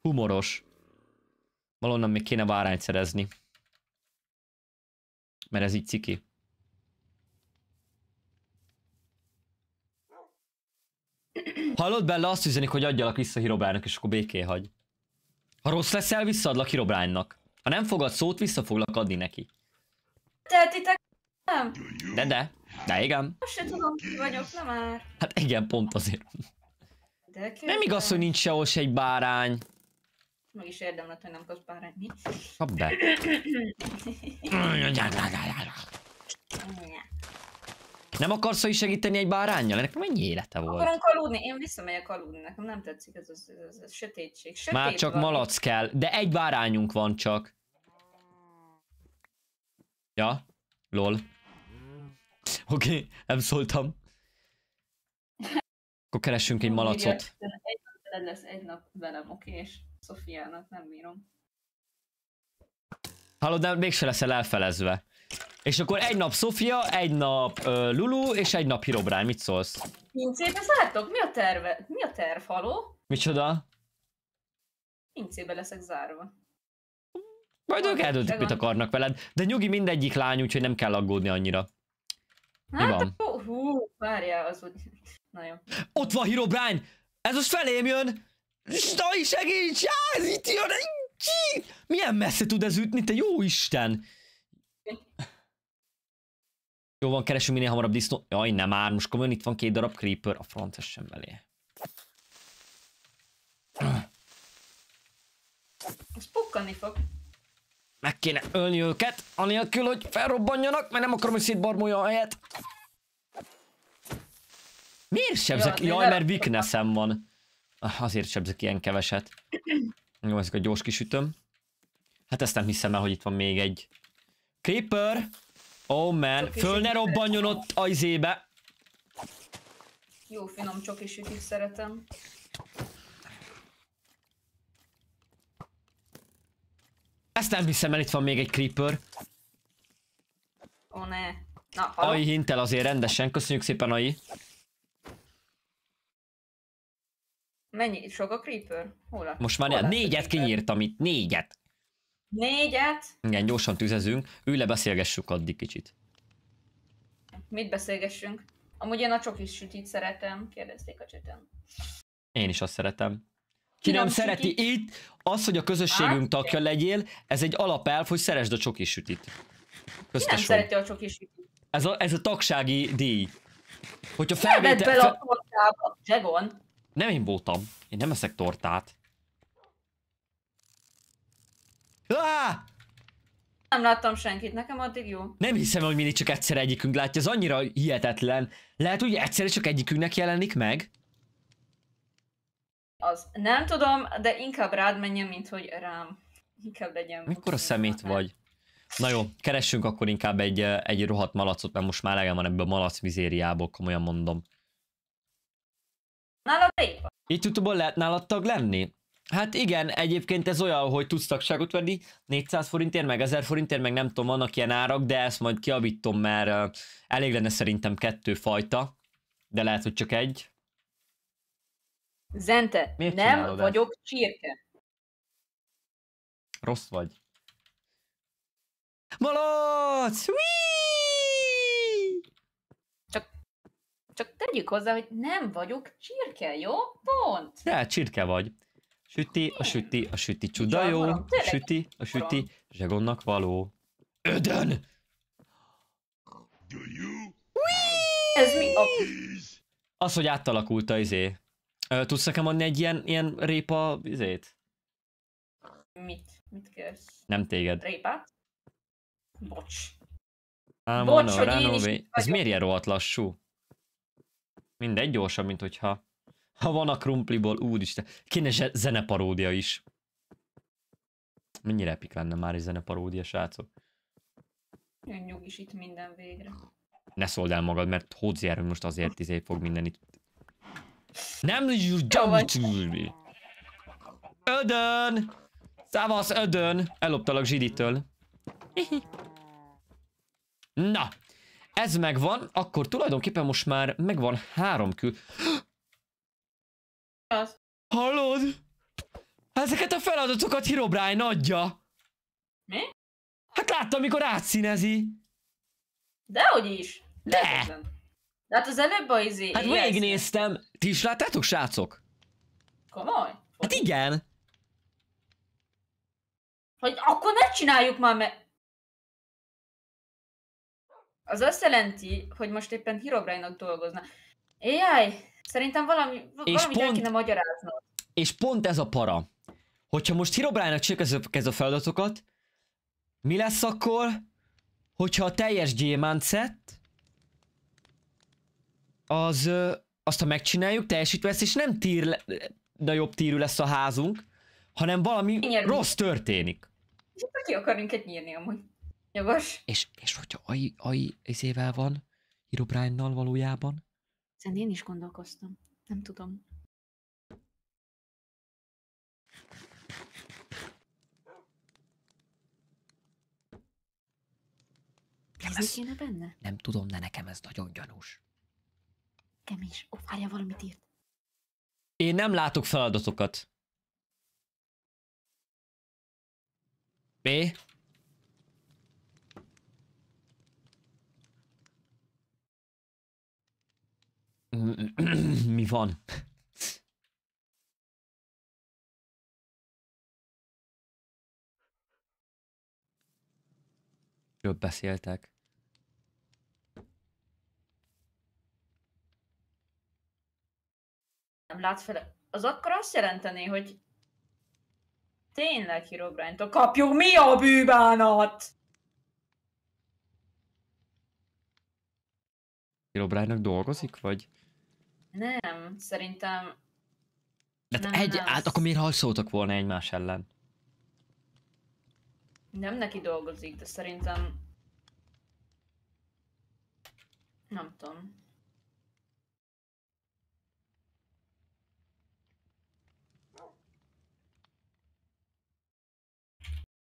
Speaker 1: Humoros. Valonnan még kéne bárányt szerezni. Mert ez így ciki. Hallod bele azt üzenik, hogy adjalak vissza Hirobránynak, és akkor béké hagy. Ha rossz leszel, visszaadlak Hirobránynak. Ha nem fogad szót, vissza foglak adni neki.
Speaker 2: Tehetitek nem.
Speaker 1: De, de. De igen.
Speaker 2: Most se tudom, ki vagyok, nem már.
Speaker 1: Hát igen, pont azért.
Speaker 2: De nem igaz, hogy
Speaker 1: nincs sehol se egy bárány.
Speaker 2: Meg is érdemlet, hogy nem kapsz bárány. Mi?
Speaker 1: Kap be. nem akarsz hogy segíteni egy bárányjal? Ennek mennyi élete volt? Akarom
Speaker 2: kalódni, én visszamegyek aludni, nekem nem tetszik ez a, ez, ez, sötétség. Sötét Már csak van. malac
Speaker 1: kell, de egy bárányunk van csak. Ja, lol. Oké, okay, nem szóltam. Akkor keressünk egy malacot.
Speaker 2: Egy lesz egy nap velem, oké, és Szofiának nem bírom.
Speaker 1: Hallod, de mégse leszel elfelezve. És akkor egy nap Sofia, egy nap uh, Lulu, és egy nap Hirobrán, mit szólsz?
Speaker 2: Pincébe zártok? Mi a terve? Mi a terv, haló? Micsoda? Pincébe leszek zárva.
Speaker 1: Majd ők eldöntik, mit akarnak veled. De nyugi mindegyik lány, úgyhogy nem kell aggódni annyira. Hát, Mi van?
Speaker 2: Akkor, hú, várjál, az úgy... Na jó.
Speaker 1: Ott van Brian! Ez most felém jön! Stai, segíts! ez itt jön! Ki? Milyen messze tud ez ütni, te jó Isten! Jó van, keresünk minél hamarabb disznó. Jaj, nem már, most komolyan itt van két darab creeper, a franc sem belé.
Speaker 2: Ez pukkanni fog.
Speaker 1: Meg kéne ölni őket, anélkül, hogy felrobbanjanak, mert nem akarom, hogy szétbarmolja a helyet. Miért sebzek? Ja, Jaj, mert weaknessem van. Ah, azért sebzek ilyen keveset. Jó, ezek a gyors kisütöm. Hát ezt nem hiszem el, hogy itt van még egy. Creeper! Oh man, Csoki föl ne robbanjon ott izébe.
Speaker 2: Jó finom csokisütik szeretem.
Speaker 1: Ezt nem hiszem el, itt van még egy creeper.
Speaker 2: Ó ne. Na, Ai
Speaker 1: hintel azért rendesen, köszönjük szépen Ai.
Speaker 2: Mennyi? Sok a creeper? Hol a... Most
Speaker 1: már Hol négyet kinyírtam itt, négyet.
Speaker 2: Négyet?
Speaker 1: Igen, gyorsan tüzezünk. Ülj le, beszélgessük addig kicsit.
Speaker 2: Mit beszélgessünk? Amúgy én a csokis sütit szeretem, kérdezték a cseten.
Speaker 1: Én is azt szeretem
Speaker 2: ki nem, nem szereti süti. itt,
Speaker 1: az, hogy a közösségünk tagja legyél, ez egy alapelv, hogy szeresd a csoki sütit. Ki nem szereti
Speaker 2: a csoki sütit?
Speaker 1: Ez a, ez a tagsági díj. Hogyha felvétel... Fel... a
Speaker 2: tortába,
Speaker 1: Zsegon. Nem én voltam. Én nem eszek tortát. Ah!
Speaker 2: Nem láttam senkit, nekem addig jó.
Speaker 1: Nem hiszem, hogy mindig csak egyszer egyikünk látja, ez annyira hihetetlen. Lehet, hogy egyszerre csak egyikünknek jelenik meg?
Speaker 2: Az nem tudom, de inkább rád menjen, mint hogy rám. Inkább legyen.
Speaker 1: Mikor a szemét rád. vagy? Na jó, keressünk akkor inkább egy, eh, egy rohadt malacot, mert most már legem van ebből a malac mizériából, komolyan mondom.
Speaker 2: Nálad rég van.
Speaker 1: Itt lehet nálad tag lenni? Hát igen, egyébként ez olyan, hogy tudsz tagságot venni 400 forintért, meg 1000 forintért, meg nem tudom, vannak ilyen árak, de ezt majd kiabítom, mert eh, elég lenne szerintem kettő fajta, de lehet, hogy csak egy.
Speaker 2: Zente, Miért nem vagyok ezt? csirke. Rossz vagy. Malac! Csak, csak tegyük hozzá, hogy nem vagyok csirke, jó? Pont!
Speaker 1: De, csirke vagy. Süti, a süti, a süti csuda jó, a süti, a süti, zsegonnak való. Öden! Ez mi? A... Az, hogy átalakult a izé, Ö, tudsz nekem adni egy ilyen, ilyen répa vizét?
Speaker 2: Mit? Mit kérsz? Nem téged. Répát? Bocs.
Speaker 1: Ám Bocs, mondom, hogy én is Ez miért ilyen rohadt lassú? Mindegy gyorsabb, mint hogyha... Ha van a krumpliból, úristen. Kéne zeneparódia is. Mennyire epik lenne már egy zeneparódia, srácok?
Speaker 2: Jön nyug is itt minden végre.
Speaker 1: Ne szóld el magad, mert Hódzi most azért izé fog minden itt nem gyamcsúrni. Ödön! Szávasz, ödön! Eloptalak zsiditől. Na, ez megvan, akkor tulajdonképpen most már megvan három kül... Az. Hallod? Ezeket a feladatokat Hirobrány adja. Mi? Hát láttam, mikor átszínezi.
Speaker 2: Dehogy is.
Speaker 1: De! Lehetetlen
Speaker 2: hát az előbb a izé... Hát
Speaker 1: végignéztem. Ti is láttátok, srácok? Komoly? Hát igen.
Speaker 2: Hogy akkor ne csináljuk már meg... Az azt jelenti, hogy most éppen herobrine dolgozna. Jaj, szerintem valami, és valamit pont, el kéne
Speaker 1: És pont ez a para. Hogyha most Herobrine-nak ez a feladatokat, mi lesz akkor, hogyha a teljes gyémánt szett, az azt ha megcsináljuk, teljesítve ezt, és nem tír nagyobb tírű lesz a házunk, hanem valami Nyerni. rossz történik.
Speaker 2: Ki akar minket nyírni amúgy. Jogos?
Speaker 1: És, és hogyha AI, AI izével van, Herobrine-nal valójában?
Speaker 2: Szerintem én is gondolkoztam. Nem tudom. ez, kéne benne?
Speaker 1: Nem tudom, de nekem ez nagyon gyanús.
Speaker 2: Nekem is. ó, várja valamit írt.
Speaker 1: Én nem látok feladatokat. Mi? [clears throat] Mi van? Ről beszéltek.
Speaker 2: lát fel, az akkor azt jelenteni, hogy tényleg Herobrine-tól kapjuk mi a bűbánat?
Speaker 1: herobrine dolgozik, vagy?
Speaker 2: Nem, szerintem...
Speaker 1: De hát nem, egy, nem. hát akkor miért hajszoltak volna egymás ellen?
Speaker 2: Nem neki dolgozik, de szerintem... Nem tudom.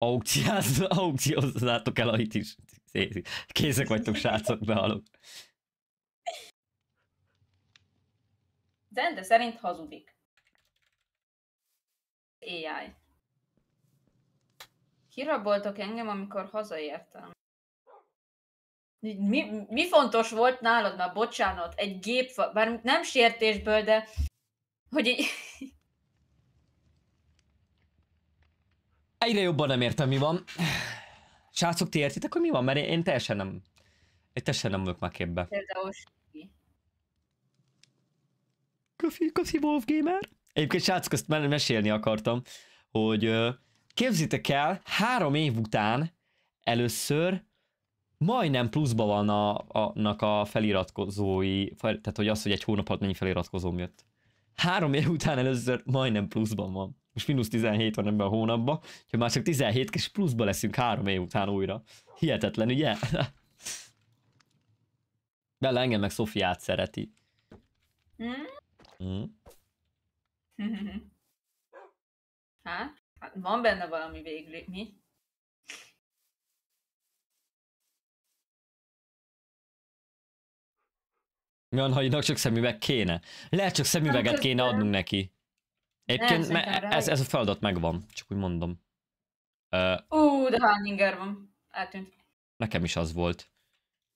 Speaker 1: aukciáz, aukciózzátok el hit is. Készek vagytok, srácok, behalok.
Speaker 2: Zende szerint hazudik. AI. Kiraboltok engem, amikor hazaértem. Mi, mi fontos volt nálad már, bocsánat, egy gép, bár nem sértésből, de hogy egy...
Speaker 1: Egyre jobban nem értem, mi van. Srácok, ti értitek, hogy mi van? Mert én, én teljesen nem... Én teljesen nem vagyok már képbe. Köszi, köszi Wolf Gamer. Egyébként srácok, ezt már mesélni akartam, hogy képzitek el, három év után először majdnem pluszba van a, a, a feliratkozói, tehát hogy az, hogy egy hónap alatt mennyi feliratkozóm jött. Három év után először majdnem pluszban van. Most mínusz 17 van ebben a hónapban, hogyha már csak 17 kis pluszba leszünk három év után újra. Hihetetlen, ugye? [laughs] Bella engem meg Szofiát szereti. Mm.
Speaker 2: Hát, [laughs] van benne valami végül, mi?
Speaker 1: Mi van, ha csak szemüveg kéne? Lehet csak szemüveget kéne adnunk neki. Egyébként ne, ez, ez a feladat megvan, csak úgy mondom.
Speaker 2: Ú, uh, de hány van. Eltűnt.
Speaker 1: Nekem is az volt.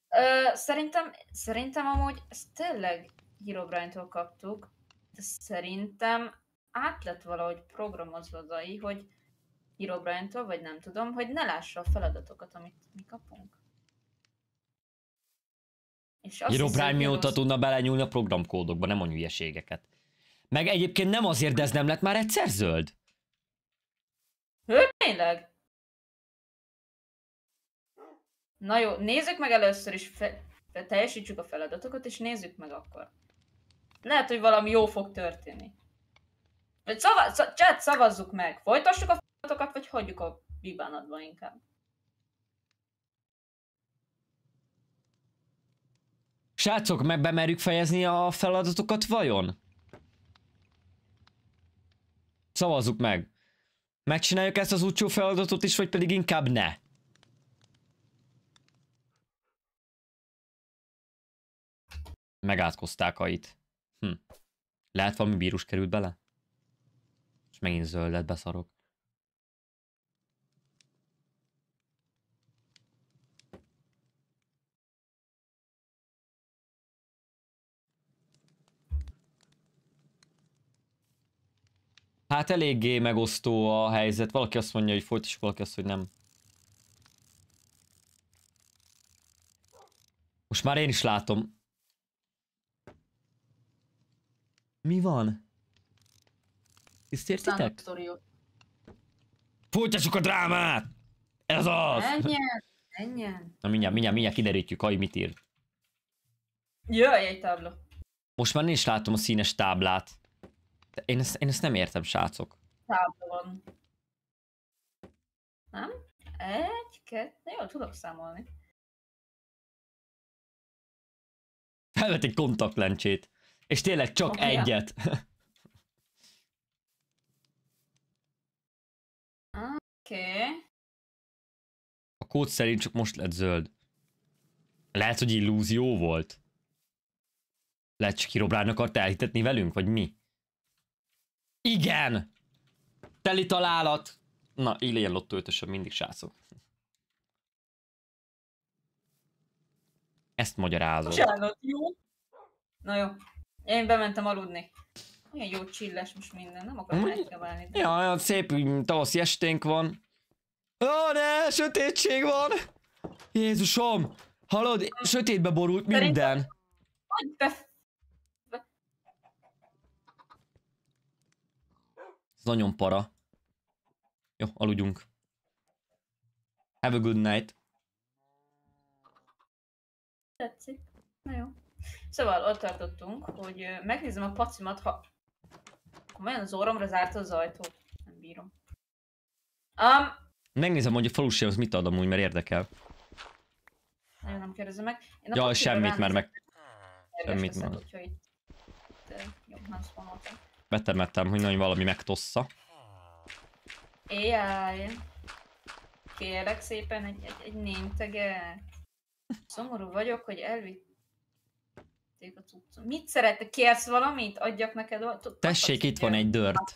Speaker 2: Uh, szerintem, szerintem amúgy ezt tényleg Herobrine-tól kaptuk, de szerintem át lett valahogy programozva az AI, hogy Herobrine-tól, vagy nem tudom, hogy ne lássa a feladatokat, amit mi kapunk.
Speaker 3: Herobrine mióta
Speaker 1: tudna belenyúlni a programkódokba, nem a hülyeségeket. Meg egyébként nem azért, de ez nem lett már egyszer zöld. Hő,
Speaker 2: tényleg? Na jó, nézzük meg először is, fe, teljesítsük a feladatokat, és nézzük meg akkor. Lehet, hogy valami jó fog történni. Vagy szava, szava, csát, szavazzuk meg. Folytassuk a feladatokat, vagy hagyjuk a bibánatba inkább.
Speaker 1: Srácok, meg bemerjük fejezni a feladatokat vajon? Szavazzuk meg. Megcsináljuk ezt az útcsó feladatot is, vagy pedig inkább ne? Megátkozták a itt. Hm. Lehet valami vírus került bele? És megint zöldet beszarok. Hát eléggé megosztó a helyzet. Valaki azt mondja, hogy folytassuk, valaki azt, hogy nem. Most már én is látom. Mi van? Tisztértitek? Folytassuk a drámát! Ez az! Ennyi! Na mindjárt, mindjárt, mindjárt kiderítjük, hogy mit ír.
Speaker 2: Jöjj egy tábla!
Speaker 1: Most már én is látom a színes táblát én ezt, én ezt nem értem, srácok.
Speaker 2: Számba Nem? Egy, kettő, jó, tudok számolni.
Speaker 3: Felvet egy kontaktlencsét. És tényleg csak okay. egyet. Oké.
Speaker 2: Okay.
Speaker 1: A kód szerint csak most lett zöld. Lehet, hogy illúzió volt? Lehet, csak kirobrán akart elhitetni velünk, vagy mi? Igen! Teli találat! Na, ilyen lottó ötösöm mindig sászok. Ezt magyarázom.
Speaker 2: Bocsánat, jó? Na jó. Én bementem aludni. Milyen jó csilles most minden, nem akarom elkeválni. Ja,
Speaker 1: olyan szép mm, tavaszi esténk van. Ó, oh, ne, sötétség van! Jézusom! Hallod, sötétbe borult minden. Szerintem, hogy Ez nagyon para. Jó, aludjunk. Have a good night.
Speaker 2: Tetszik. Na jó. Szóval ott tartottunk, hogy megnézem a pacimat, ha... Komolyan az orromra zárta az ajtót. Nem bírom. Um,
Speaker 1: Megnézem, hogy a falusi az mit ad amúgy, mert érdekel.
Speaker 2: Nagyon nem kérdezem meg. Én ja, semmit, mert meg... Semmit, mert... Itt, nem szóval
Speaker 1: Betemettem, hogy nagyon valami megtossza.
Speaker 2: Jaj. Kérlek szépen egy, egy, egy némteget. Szomorú vagyok, hogy elvitték a cuccot. Mit szeretnél? Kérsz valamit? Adjak neked a...
Speaker 1: Tessék, itt van egy dört.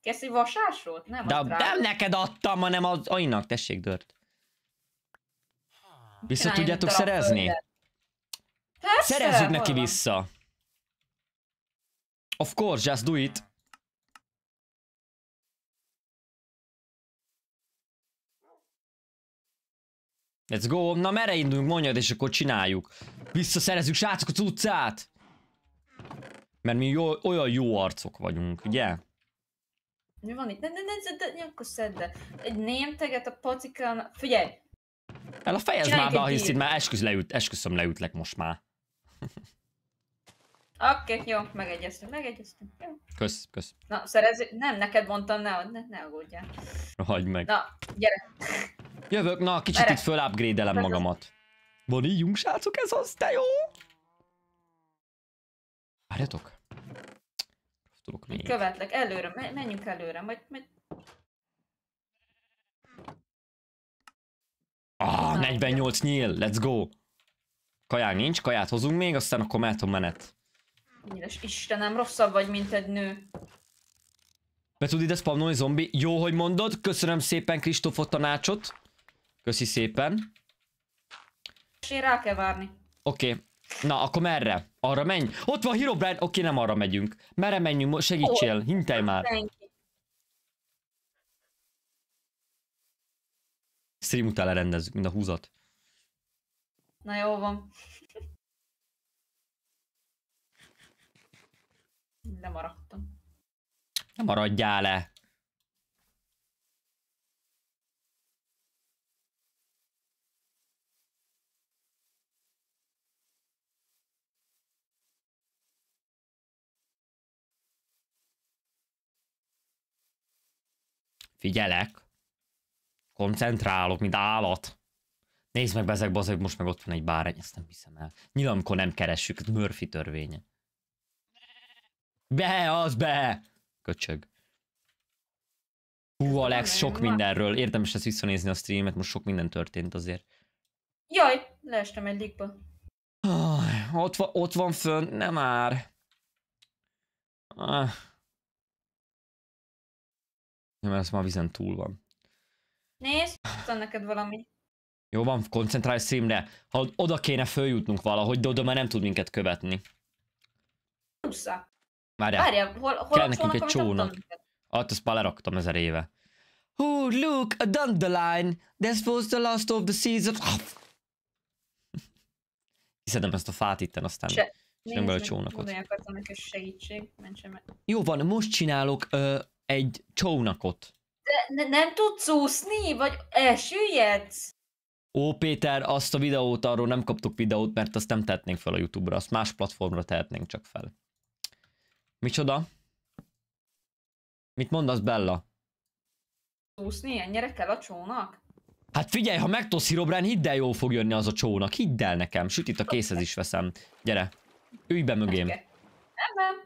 Speaker 2: Kérsz egy vasásról? Nem, de, nem neked
Speaker 1: adtam, hanem az ainak. Tessék, dört. Vissza tudjátok szerezni?
Speaker 3: Szerezzük neki vissza. Of course, just do it.
Speaker 1: Let's go. Na merre indulunk, mondjad, és akkor csináljuk. Visszaszerezzük srácok az utcát! Mert mi jó, olyan jó arcok vagyunk, ugye?
Speaker 2: Mi van itt? Ne, ne, ne, ne, ne akkor szedd el. Egy némteget a pacikán... Figyelj!
Speaker 1: El a fejezd már be a hiszid, már esküsz leüt, esküszöm leütlek most már. [laughs]
Speaker 2: Oké, okay, jó, megegyeztünk, megegyeztünk. Jó. Kösz, kösz. Na, szerez... Nem, neked mondtam, ne, ne, ne aggódjál.
Speaker 1: Hagyd meg. Na, gyere. Jövök, na, kicsit Erre. itt fölupgrade-elem magamat. Van így srácok, ez az, te jó! Várjatok.
Speaker 3: Tudok még.
Speaker 2: Követlek, előre, me menjünk előre, majd, majd...
Speaker 1: Ah, 48 nyíl, let's go! Kaján nincs, kaját hozunk még, aztán akkor mehet a menet.
Speaker 2: Édes Istenem, rosszabb vagy, mint egy nő.
Speaker 1: Be tud ide spamnolni zombi? Jó, hogy mondod. Köszönöm szépen Kristófot tanácsot. Köszi szépen.
Speaker 2: És én rá kell várni.
Speaker 1: Oké. Okay. Na, akkor merre? Arra menj. Ott van Herobrine. Oké, okay, nem arra megyünk. Merre menjünk? Segítsél. Oh, Hintelj már. Stream után lerendezzük mind a húzat.
Speaker 2: Na jó van. Lemaradtam.
Speaker 1: Nem maradjál le! Figyelek. Koncentrálok, mint állat. Nézd meg, ezek, bazeg, most meg ott van egy bár, ezt nem hiszem el. Nyilván, amikor nem keressük, ez Murphy törvénye. Be, az be! Köcsög. Hú, Alex, sok mindenről. Érdemes ezt visszanézni a streamet, most sok minden történt azért.
Speaker 2: Jaj, leestem egy ligba.
Speaker 1: ott, va, ott van fönn, nem már. Ah. Nem, mert már vizen túl van.
Speaker 2: Nézd, van neked valami.
Speaker 1: Jó van, koncentrálj streamre. Ha oda kéne följutnunk valahogy, de oda már nem tud minket követni. Usza. Várjál. Várjál, hol, hol Kell nekünk egy csónak. Ott ezt már leraktam ezer éve. Hú, look, a dandelion. this was the last of the season. Kiszedem ezt a fát itten, aztán Nem csinálom a csónakot.
Speaker 2: segítség,
Speaker 1: Jó van, most csinálok ö, egy csónakot.
Speaker 2: De ne, nem tudsz úszni, vagy elsüllyedsz?
Speaker 1: Ó, Péter, azt a videót arról nem kaptuk videót, mert azt nem tehetnénk fel a Youtube-ra, azt más platformra tehetnénk csak fel. Micsoda? Mit mondasz, Bella?
Speaker 2: Úszni ennyire kell a csónak?
Speaker 1: Hát figyelj, ha megtosz Hirobrán, hidd el, jól fog jönni az a csónak. Hidd el nekem, süt itt a készhez is veszem. Gyere, ülj be mögém. Nem, nem.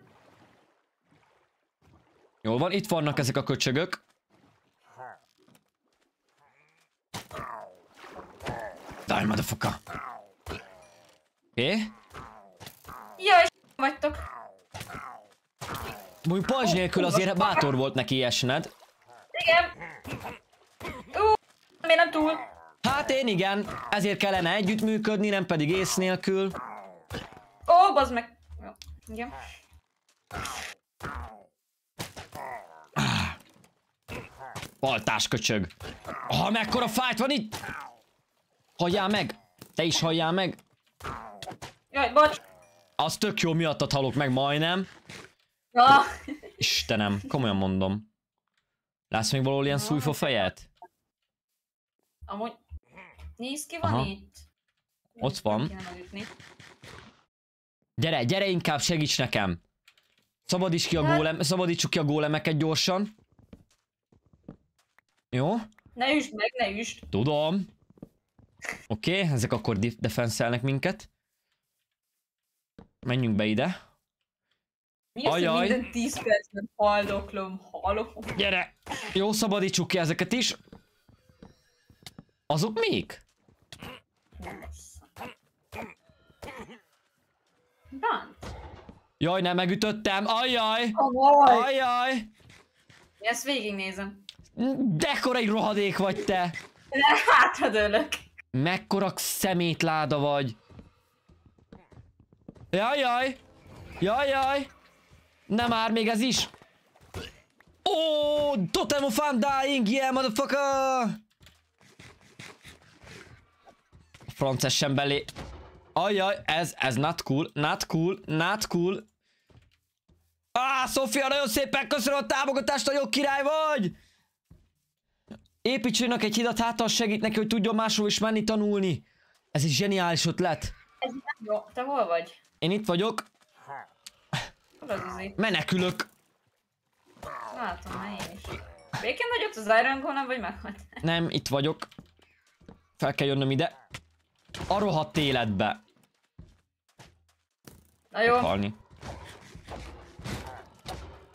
Speaker 1: Jól van, itt vannak ezek a köcsögök. Dáj, motherfucker. Oké?
Speaker 2: Jaj, vagytok.
Speaker 1: Mondjuk pajzs nélkül azért bátor volt neki ilyesned. Igen. Ú, miért nem túl? Hát én igen, ezért kellene együttműködni, nem pedig ész nélkül. Ó, bazd meg. Igen. Baltás köcsög. Ha mekkora fájt van itt? Halljál meg! Te is halljál meg! Jaj, bocs! Az tök jó miattat halok meg majdnem. Istenem, komolyan mondom. Látsz még valahol ilyen szújfa hát fejet?
Speaker 2: Amúgy... Nézd ki van Aha. itt.
Speaker 1: Ott van. Gyere, gyere inkább, segíts nekem. Szabadíts ki a hát- gólem, szabadítsuk ki a gólemeket gyorsan. Jó?
Speaker 2: Ne üsd meg, ne üsd.
Speaker 1: Tudom. Oké, okay, ezek akkor defenszelnek minket. Menjünk be ide.
Speaker 2: Mi az, Ajaj. hogy minden 10 percben haldoklom, haldoklom?
Speaker 1: Gyere! Jó, szabadítsuk ki ezeket is. Azok mik? Bant. Jaj, nem megütöttem. Ajaj! Ajaj! Ajjaj!
Speaker 2: Én ezt végignézem.
Speaker 1: Dekora egy rohadék vagy te! dőlök. Mekkora szemétláda vagy. Jajjaj! Jajjaj! Nem már, még ez is. Ó, oh, Totem of Undying, yeah, motherfucker! Francesen belé. Ajaj, ez, ez not cool, not cool, not cool. Á, ah, Sofia, nagyon szépen köszönöm a támogatást, jó király vagy! Építsőnek egy hidat, hát az segít neki, hogy tudjon máshol is menni tanulni. Ez egy zseniális ötlet.
Speaker 2: Ez nem jó. Te hol vagy?
Speaker 1: Én itt vagyok. Hol Menekülök!
Speaker 2: Látom, én is. Békén vagyok, az Iron Golem, vagy meghalt?
Speaker 1: [laughs] Nem, itt vagyok. Fel kell jönnöm ide. A rohadt életbe. Na jó. Halni.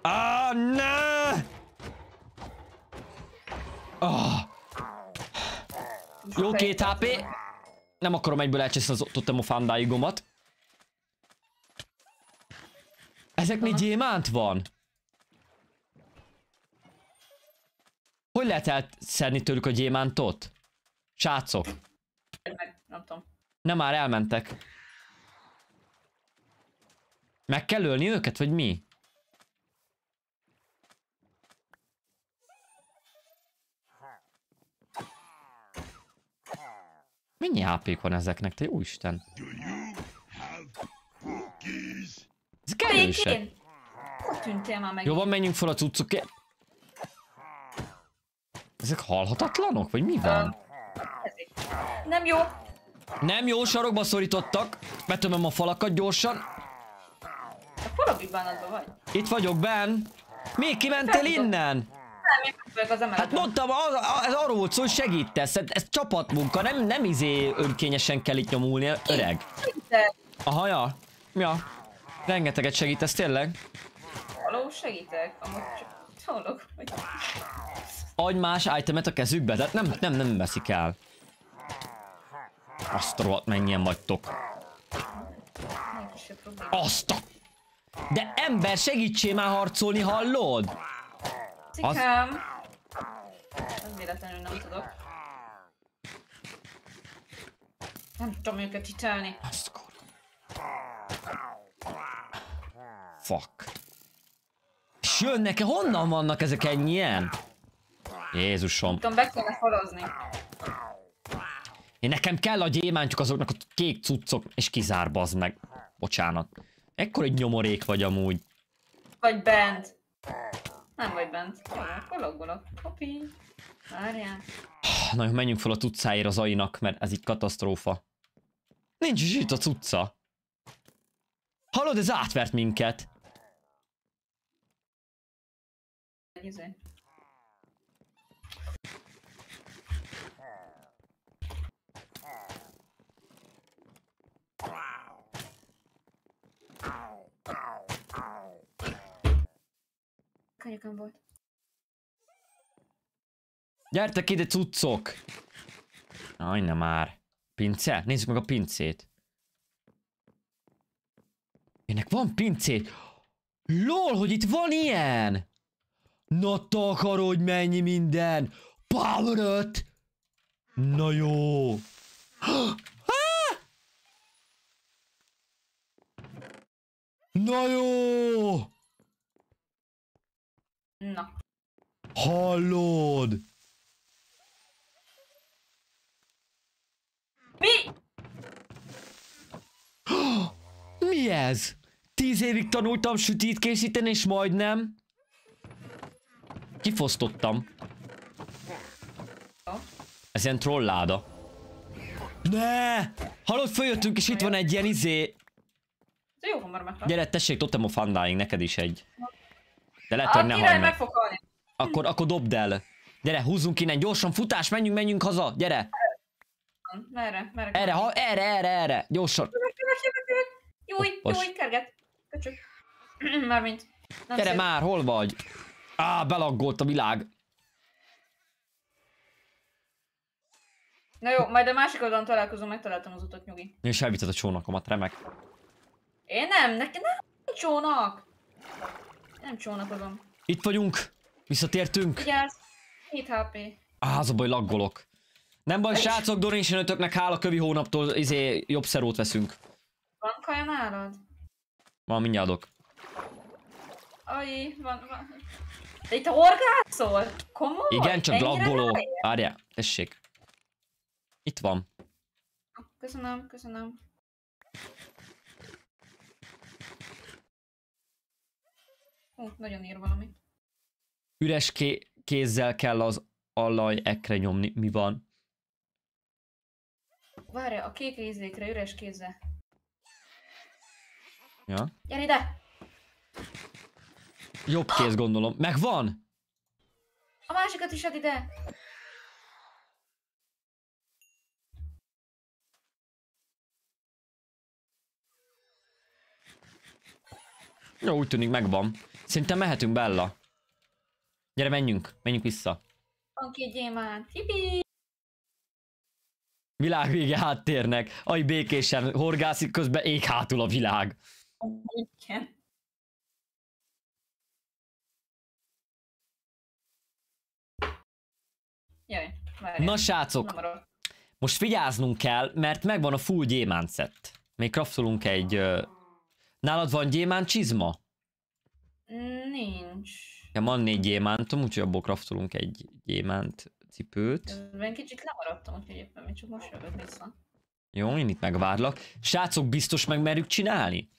Speaker 1: Ah, ne! Ah. Jó, két HP. Nem akarom egyből elcseszni az ottemofándáigomat. Ezeknél Aha. gyémánt van? Hogy lehet elszedni tőlük a gyémántot? Sácok. Nem tudom. Nem már elmentek. Meg kell ölni őket, vagy mi? Mennyi hp van ezeknek, te jó isten? Ez Békén!
Speaker 2: tűntél már meg? Jó
Speaker 1: van, menjünk fel a cuccokért. Ezek halhatatlanok? Vagy mi van? nem jó. Nem jó, sarokba szorítottak. Betömöm a falakat gyorsan.
Speaker 2: A falabi bánatban vagy?
Speaker 1: Itt vagyok, Ben. Még kimentél innen?
Speaker 2: Nem, az hát mondtam,
Speaker 1: az, az, az arról volt szó, hogy segítesz. Ez, hát ez csapatmunka, nem, nem izé önkényesen kell itt nyomulni, öreg. Aha, ja. Ja. Rengeteget segítesz tényleg?
Speaker 2: Való segítek, amúgy csak szólok, hogy...
Speaker 1: Adj más itemet a kezükbe, de nem, nem, nem veszik el. Azt a mennyien vagytok. Azt a... De ember, segítsé már harcolni, hallod?
Speaker 2: Cikám. Az... Nem véletlenül nem tudok. Nem tudom őket hitelni. Azt
Speaker 1: Fuck. És jönnek -e? Honnan vannak ezek ennyien? Jézusom.
Speaker 2: Tudom, be kéne forozni.
Speaker 1: Én nekem kell a gyémántjuk azoknak a kék cuccok, és kizár bazd meg. Bocsánat. Ekkor egy nyomorék vagy amúgy.
Speaker 2: Vagy bent. Nem vagy bent. Kologolok. Hopi. Várjál.
Speaker 1: Na jó, menjünk fel a cuccáért az ainak, mert ez itt katasztrófa. Nincs is itt a cucca. Hallod, ez átvert minket.
Speaker 2: izé. Kanyakam volt.
Speaker 1: Gyertek ide, cuccok! Aj, ne már. Pince? Nézzük meg a pincét. Ennek van pincét! LOL, hogy itt van ilyen! Na takarodj mennyi minden! Power 5! Na jó! [gasps]
Speaker 3: Na jó! Na. Hallod!
Speaker 1: Mi? [gasps] Mi ez? Tíz évig tanultam sütít készíteni, és majdnem. Kifosztottam. Ez ilyen trolláda. Ne! Hallod, följöttünk, és itt van egy ilyen izé...
Speaker 2: De jó hamar meg. Gyere,
Speaker 1: tessék, totem a fandáink, neked is egy. De lehet, hogy ne hagyd meg. Akkor, akkor dobd el. Gyere, húzzunk innen, gyorsan, futás, menjünk, menjünk haza, gyere.
Speaker 2: Merre, merre? Erre, ha, erre, erre, erre, gyorsan. Jó, jó, kerget. Köcsök. [clears throat] Mármint. gyere már,
Speaker 1: hol vagy? Á, belaggolt a világ.
Speaker 2: Na jó, majd a másik oldalon találkozom, megtaláltam az utat, nyugi.
Speaker 1: És elvitted a csónakomat, remek.
Speaker 2: Én nem, neki nem csónak. Nem csónakozom.
Speaker 1: Itt vagyunk, visszatértünk.
Speaker 2: Vigyázz, 7 HP.
Speaker 1: Á, az a baj, laggolok. Nem baj, srácok, Dorinsen ötöknek hála kövi hónaptól izé jobb szerót veszünk.
Speaker 2: Van kaja nálad?
Speaker 1: Van, mindjárt adok.
Speaker 2: Aj, van, van. De itt orgászol? Komoly? Igen, csak laggoló.
Speaker 1: Várjál, tessék. Itt van.
Speaker 2: Köszönöm, köszönöm. Hú, nagyon ír valami.
Speaker 1: Üres ké kézzel kell az alaj ekre nyomni. Mi van?
Speaker 2: Várja a kék ízékre, üres kézzel. Ja. Gyere ide!
Speaker 1: Jobb kéz gondolom. Megvan?
Speaker 2: A másikat is ad ide.
Speaker 1: Jó, úgy tűnik megvan. Szerintem mehetünk Bella. Gyere, menjünk. Menjünk vissza.
Speaker 2: Van két gyémánt. Hibi!
Speaker 1: Világvége háttérnek. Aj, békésen horgászik, közben ég hátul a világ.
Speaker 2: Igen. Jaj, Na srácok,
Speaker 1: most figyáznunk kell, mert megvan a full gyémánt szett. Még kraftolunk egy... Uh... Nálad van gyémánt csizma? Nincs. Ja, van négy gyémántom, úgyhogy abból kraftolunk egy gyémánt cipőt.
Speaker 2: Én kicsit lemaradtam, hogy éppen még csak most jövök vissza.
Speaker 1: Jó, én itt megvárlak. Srácok, biztos megmerjük csinálni?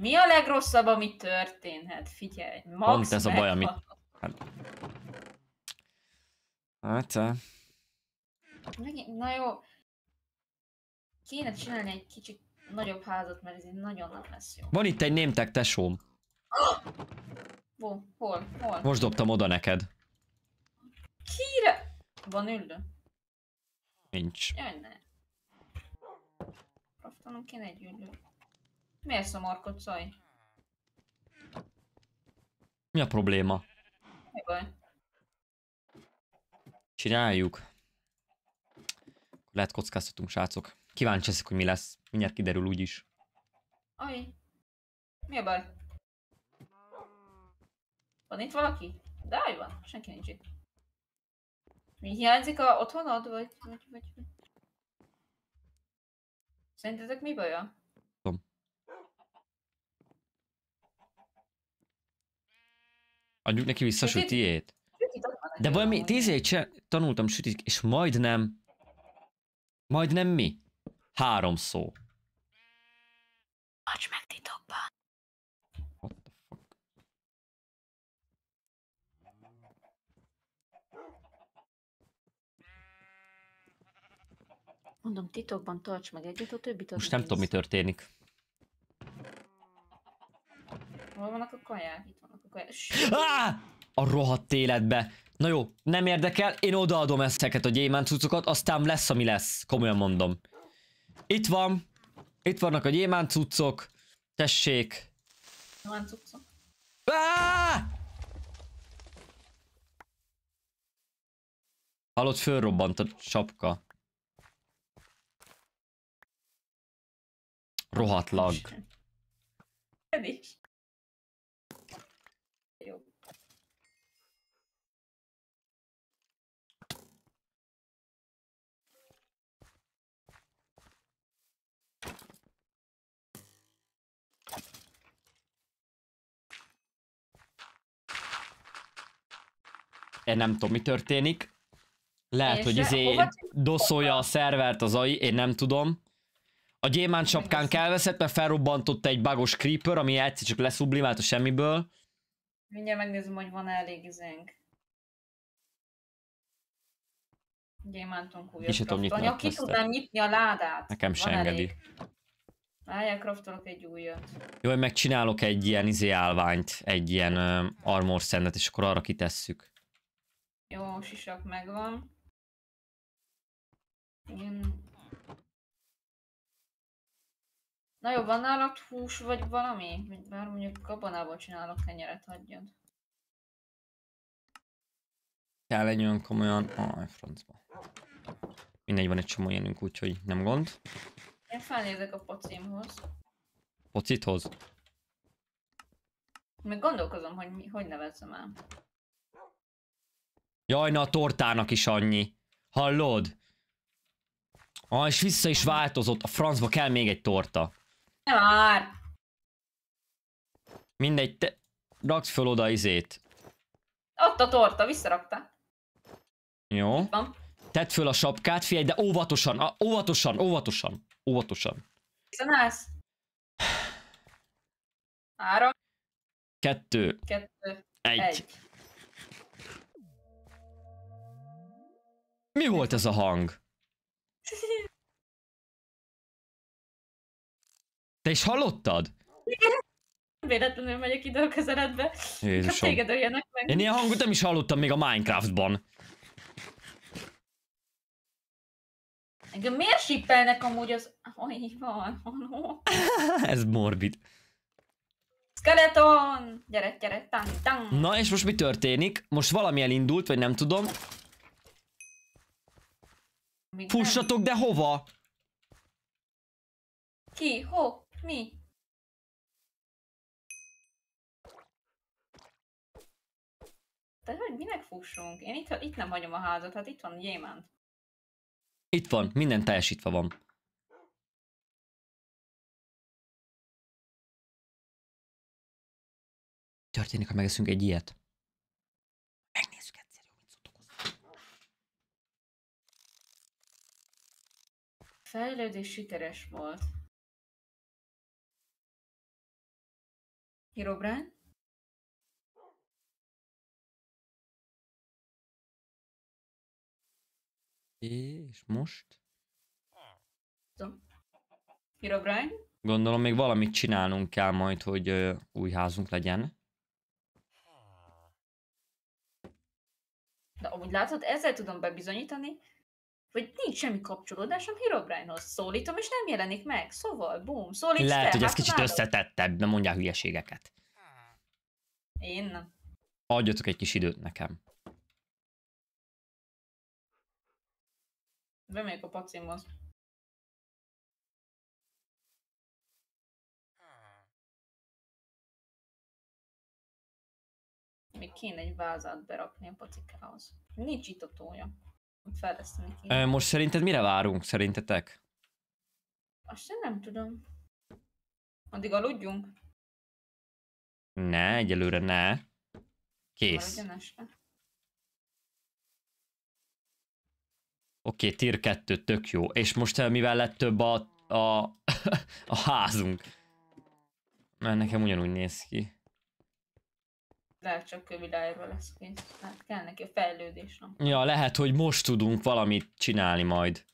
Speaker 2: Mi a legrosszabb, ami történhet? Figyelj, max Pont ez a baj, amit...
Speaker 1: Hát, Hát te.
Speaker 2: Na jó. Kéne csinálni egy kicsit nagyobb házat, mert ez egy nagyon nem lesz jó.
Speaker 1: Van itt egy némtek tesóm.
Speaker 2: Hol? Hol? Most dobtam oda neked. Kire? Van üllő? Nincs. Jaj, ne. Kraftanom kéne egy üldő. Miért szomorkodsz, Aj?
Speaker 1: Mi a probléma? Mi baj? Csináljuk. lehet kockáztatunk, srácok. Kíváncsi leszek, hogy mi lesz. Mindjárt kiderül úgyis.
Speaker 2: Ami? Mi a baj? Van itt valaki? De állj van, senki nincs itt. Mi hiányzik a otthonod, vagy, vagy, vagy, Szerintetek mi baja? Tudom.
Speaker 1: Adjuk neki vissza a sütijét. De valami tíz évig cse- tanultam sütik és majdnem, majdnem mi? Három szó. Tarts meg titokban.
Speaker 2: Mondom, titokban tarts meg egyet, a többi többit Most nem tudom, mi
Speaker 1: történik.
Speaker 2: Hol vannak a kaják? Itt vannak a kaják.
Speaker 1: Ah! a rohadt életbe. Na jó, nem érdekel, én odaadom ezteket a gyémánt cuccokat, aztán lesz, ami lesz. Komolyan mondom. Itt van. Itt vannak a gyémánt cuccok. Tessék.
Speaker 2: Hallott, cuccok.
Speaker 1: fölrobbant a sapka. Rohatlag. lag. is. én nem tudom, mi történik. Lehet, én hogy izé doszolja a szervert az AI, én nem tudom. A gyémánt sapkánk elveszett, mert felrobbantott egy bagos creeper, ami egyszer csak leszublimált a semmiből.
Speaker 2: Mindjárt megnézem, hogy van -e elég izénk. Gyémántunk újabb. Kicsit tudom Ki tudnám nyitni a ládát.
Speaker 1: Nekem sem engedi.
Speaker 2: Várjál, kraftolok egy újat.
Speaker 1: Jó, hogy megcsinálok egy ilyen izé állványt, egy ilyen uh, armor szendet, és akkor arra kitesszük.
Speaker 2: Jó, sisak megvan. Én... Na jó, van nálad hús vagy valami? Vagy bár mondjuk gabonából csinálok kenyeret, hagyjad.
Speaker 1: Kell egy olyan komolyan... Aj, ah, francba. Mindegy, van egy csomó ilyenünk, úgyhogy nem gond.
Speaker 2: Én felnézek a pocimhoz. Pocithoz? Még gondolkozom, hogy mi, hogy nevezzem el.
Speaker 1: Jaj, na a tortának is annyi. Hallod? Ah, és vissza is változott. A francba kell még egy torta.
Speaker 2: Ne már!
Speaker 1: Mindegy, te rakd föl oda izét.
Speaker 2: Ott a torta, visszarakta.
Speaker 1: Jó. Tedd föl a sapkát, figyelj, de óvatosan, a, óvatosan, óvatosan, óvatosan.
Speaker 2: Hiszen állsz? [sighs] Három.
Speaker 1: Kettő.
Speaker 2: Kettő. Egy. egy.
Speaker 1: Mi volt ez a hang? Te is hallottad?
Speaker 2: Véletlenül megyek ide a közeledbe. Jézusom. meg. Én ilyen hangot
Speaker 1: nem is hallottam még a Minecraftban.
Speaker 2: Engem miért sippelnek amúgy az... Oj, van, van,
Speaker 1: [laughs] Ez morbid.
Speaker 2: Skeleton! Gyere, gyere, tang, tang.
Speaker 1: Na és most mi történik? Most valami elindult, vagy nem tudom. Még Fussatok, nem. de hova?
Speaker 3: Ki? Ho? Mi?
Speaker 2: Tehát hogy minek fussunk? Én itt, itt nem hagyom a házat, hát itt van gyémánt.
Speaker 1: Itt van, minden teljesítve van.
Speaker 3: Történik, ha megeszünk egy ilyet? fejlődés sikeres volt. Hirobrán?
Speaker 1: És most? Hirobrány? Gondolom még valamit csinálnunk kell majd, hogy ö, új házunk legyen.
Speaker 2: De amúgy látod, ezzel tudom bebizonyítani, hogy nincs semmi kapcsolódásom Herobrinehoz. Szólítom, és nem jelenik meg. Szóval, bum, szólíts Lehet, te, hogy ez hát kicsit
Speaker 1: összetettebb, nem mondják hülyeségeket. Én nem. Adjatok egy kis időt nekem.
Speaker 3: Bemegyek a pacimhoz.
Speaker 2: Még kéne egy vázát berakni a pacikához. Nincs itt a tója fejleszteni
Speaker 1: Most szerinted mire várunk, szerintetek?
Speaker 2: Azt sem nem tudom. Addig aludjunk?
Speaker 1: Ne, egyelőre ne. Kész. Oké, okay, tier 2, tök jó. És most eh, mivel lett több a, a, [laughs] a házunk? Mert nekem ugyanúgy néz ki
Speaker 2: lehet csak világra lesz kint. Hát kell neki a fejlődés.
Speaker 1: Nem? Ja, lehet, hogy most tudunk valamit csinálni majd.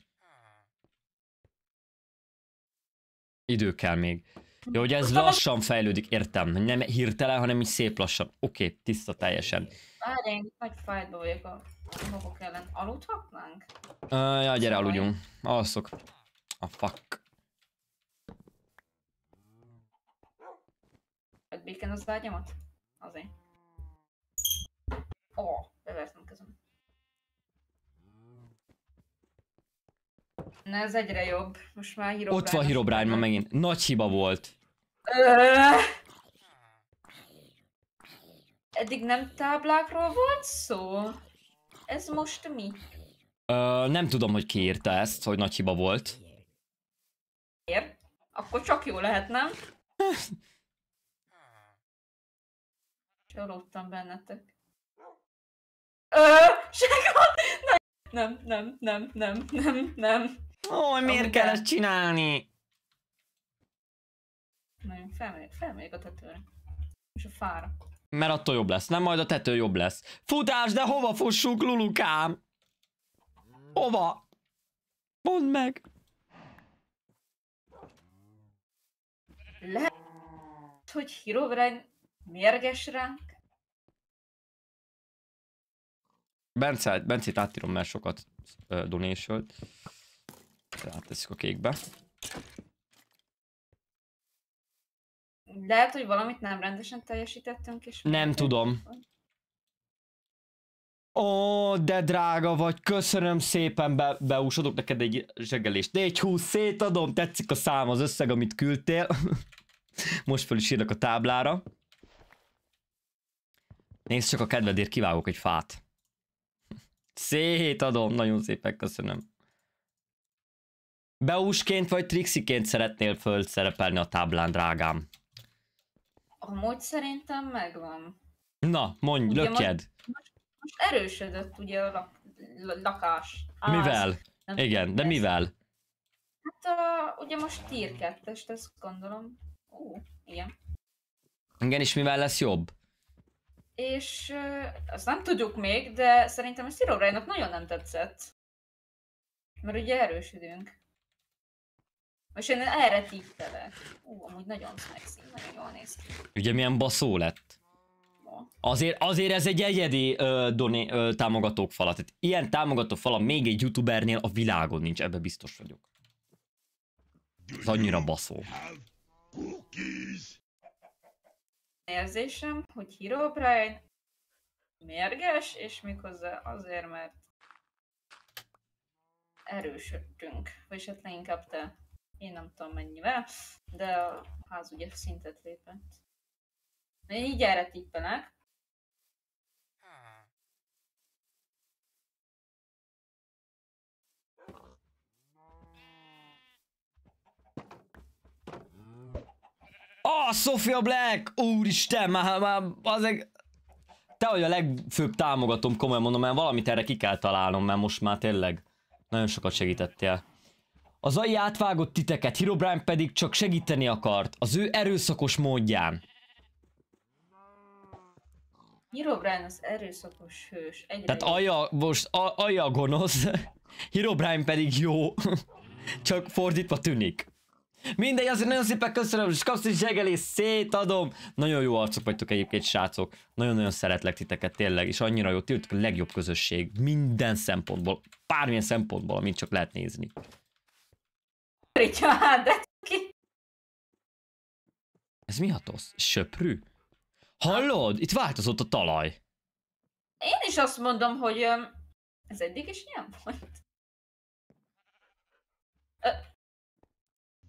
Speaker 1: Idő kell még. Jó, hogy ez lassan fejlődik, értem. Nem hirtelen, hanem így szép lassan. Oké, okay, tiszta teljesen.
Speaker 2: Várj, én nagy fájdba vagyok a magok ellen. Aludhatnánk?
Speaker 1: Uh, ja, gyere, szóval aludjunk. Alszok. A oh, fuck.
Speaker 2: Hát béken az vágyamat? Azért. Ó, oh, bevertem kezem. Na ez egyre jobb. Most már hírobrány. Ott van hírobrány
Speaker 1: ma megint. Nagy hiba volt.
Speaker 2: Öööö. Eddig nem táblákról volt szó? Ez most mi?
Speaker 1: Ö, nem tudom, hogy ki írta ezt, hogy nagy hiba volt.
Speaker 2: Miért? Akkor csak jó lehet, nem? [laughs] Csalódtam bennetek. Ö, nem, nem, nem, nem, nem, nem. Ó, miért kell ezt
Speaker 1: csinálni?
Speaker 2: Nem, felmegyek, felmegyek a tetőre. És a fára.
Speaker 1: Mert attól jobb lesz, nem? Majd a tető jobb lesz. Futás, de hova fussunk, Lulukám? Hova? Mondd meg!
Speaker 2: Lehet, hogy Hirovren mérges ránk?
Speaker 1: Bence, Bencét átírom, mert sokat uh, donation Ráteszik a kékbe.
Speaker 2: Lehet, hogy valamit nem rendesen teljesítettünk és... Nem tudom.
Speaker 1: Ó, de drága vagy, köszönöm szépen, be, beúsodok neked egy zsegelést. 4-20 szétadom, tetszik a szám, az összeg, amit küldtél. [laughs] Most fel is írnak a táblára. Nézd csak a kedvedért, kivágok egy fát adom, nagyon szépen köszönöm. Beúsként vagy Trixiként szeretnél szerepelni a táblán, drágám?
Speaker 2: Amúgy szerintem megvan.
Speaker 1: Na, mondj, ugye lökjed.
Speaker 2: Most, most erősödött ugye a lak, lakás. Ház. mivel? Nem
Speaker 1: Igen, de mivel?
Speaker 2: Hát a, ugye most tier 2 ezt gondolom. Ó, igen.
Speaker 1: Igen, és mivel lesz jobb?
Speaker 2: és azt nem tudjuk még, de szerintem a Szirobrainak nagyon nem tetszett. Mert ugye erősödünk. Most én erre tippelek. Ú, amúgy nagyon szexi, nagyon jól néz ki.
Speaker 1: Ugye milyen baszó lett? Azért, azért ez egy egyedi ö, doné, ö, támogatók fala. Tehát ilyen támogató fala még egy youtubernél a világon nincs, ebbe biztos vagyok. Ez annyira baszó
Speaker 2: érzésem, hogy Hero Brian mérges, és méghozzá azért, mert erősödtünk, vagy hát inkább te. Én nem tudom mennyivel, de a ház ugye szintet lépett. Én így erre tippelek,
Speaker 1: A, oh, Sofia Black! Úristen, már, már az egy... Te vagy a legfőbb támogatom, komolyan mondom, mert valamit erre ki kell találnom, mert most már tényleg nagyon sokat segítettél. Az AI átvágott titeket, Herobrine pedig csak segíteni akart, az ő erőszakos módján.
Speaker 2: Herobrine az erőszakos hős. Egyre Tehát
Speaker 1: Aja, most Aja gonosz, [laughs] Herobrine pedig jó, [laughs] csak fordítva tűnik. Mindegy, azért nagyon szépen köszönöm, és kapsz egy zsegelés, szétadom. Nagyon jó arcok vagytok egyébként, srácok. Nagyon-nagyon szeretlek titeket, tényleg, és annyira jó, ti a legjobb közösség, minden szempontból, bármilyen szempontból, amit csak lehet nézni.
Speaker 2: Hát, de ki?
Speaker 1: Ez mi hatosz? Söprű? Hallod? Itt változott a talaj.
Speaker 2: Én is azt mondom, hogy ez eddig is ilyen volt.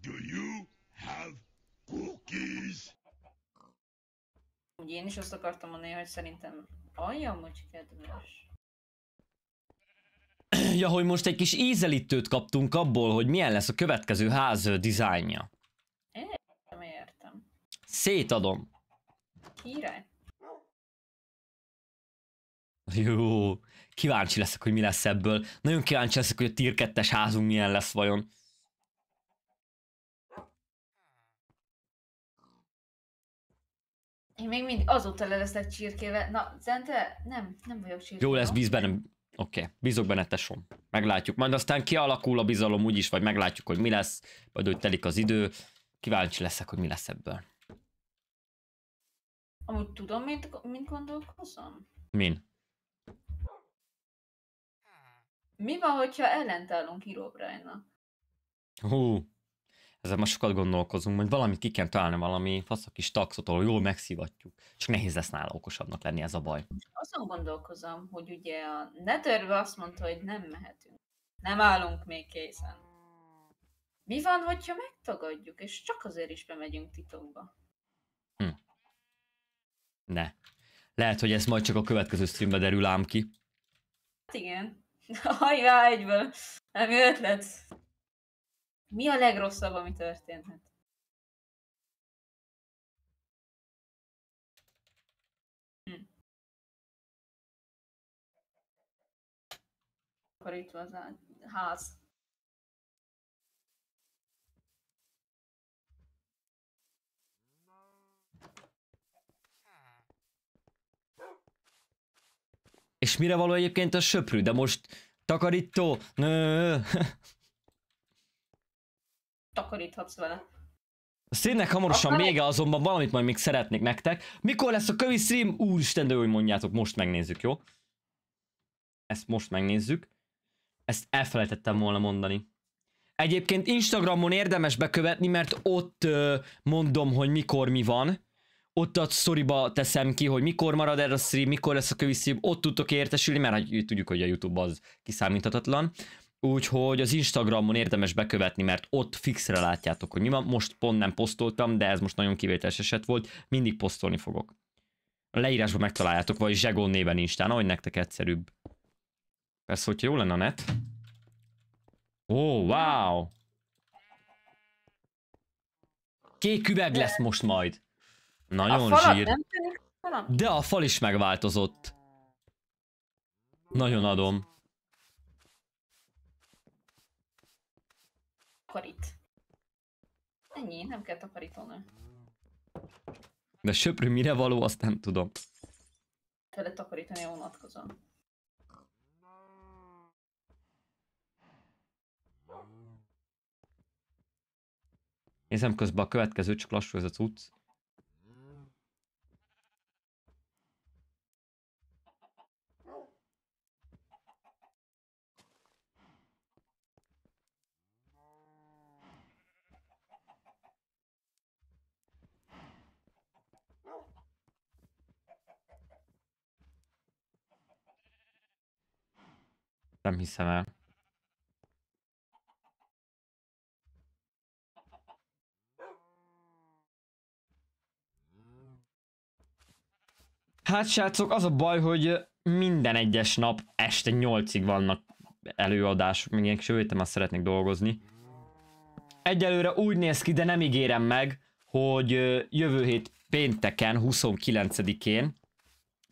Speaker 3: Do you have cookies?
Speaker 2: Ugye én is azt akartam mondani, hogy szerintem alja amúgy kedves.
Speaker 1: Ja, hogy most egy kis ízelítőt kaptunk abból, hogy milyen lesz a következő ház dizájnja. Értem, értem. Szétadom. Király. Jó, kíváncsi leszek, hogy mi lesz ebből. Nagyon kíváncsi leszek, hogy a tier 2 házunk milyen lesz vajon.
Speaker 2: Én még mindig azóta le leszek csirkével. Na, Zente, nem, nem vagyok csirkével. Jó lesz,
Speaker 1: bíz bennem. Oké, okay. bízok benne, tesom. Meglátjuk. Majd aztán kialakul a bizalom úgyis, vagy meglátjuk, hogy mi lesz, vagy hogy telik az idő. Kíváncsi leszek, hogy mi lesz ebből.
Speaker 2: Amúgy tudom, mint, mint gondolkozom? Min? Mi van, hogyha ellentállunk Hero
Speaker 1: Hú, ezzel most sokat gondolkozunk, hogy valamit ki kell találni, valami fasz a kis taxot, ahol jól megszivatjuk. Csak nehéz lesz nála okosabbnak lenni ez a baj.
Speaker 2: Azon gondolkozom, hogy ugye a netörve azt mondta, hogy nem mehetünk. Nem állunk még készen. Mi van, hogyha megtagadjuk, és csak azért is bemegyünk titokba?
Speaker 1: Hm. Ne. Lehet, hogy ez majd csak a következő streambe derül ám ki.
Speaker 2: Hát igen. [laughs] Hajjá egyből. Nem ötlet. Mi a
Speaker 3: legrosszabb, ami történhet? Hm.
Speaker 2: akkor itt van a ház.
Speaker 1: És mire való egyébként a söprű? De most takarító? Nő. [laughs]
Speaker 2: takaríthatsz vele.
Speaker 1: A streamnek hamarosan Akkor... vége, azonban valamit majd még szeretnék nektek. Mikor lesz a kövi stream? Úristen, de hogy mondjátok, most megnézzük, jó? Ezt most megnézzük. Ezt elfelejtettem volna mondani. Egyébként Instagramon érdemes bekövetni, mert ott ö, mondom, hogy mikor mi van. Ott a sztoriba teszem ki, hogy mikor marad erre a stream, mikor lesz a kövi stream, ott tudtok értesülni, mert hát, tudjuk, hogy a YouTube az kiszámíthatatlan. Úgyhogy az Instagramon érdemes bekövetni, mert ott fixre látjátok, hogy mi van. Most pont nem posztoltam, de ez most nagyon kivételes eset volt. Mindig posztolni fogok. A leírásban megtaláljátok, vagy Zsegon néven Instán, ahogy nektek egyszerűbb. Persze, hogyha jó lenne a net. Ó, oh, wow! Kék üveg lesz most majd. Nagyon a zsír. Nem De a fal is megváltozott. Nagyon adom.
Speaker 2: takarít. Ennyi, nem kell takarítónő.
Speaker 1: De söprű mire való, azt nem tudom.
Speaker 2: Tele takarítani a vonatkozom.
Speaker 1: Nézem közben a következő, csak lassú ez a cucc. Nem hiszem el. Hát srácok, az a baj, hogy minden egyes nap este 8-ig vannak előadások, még ilyenek, sőt, azt szeretnék dolgozni. Egyelőre úgy néz ki, de nem ígérem meg, hogy jövő hét pénteken, 29-én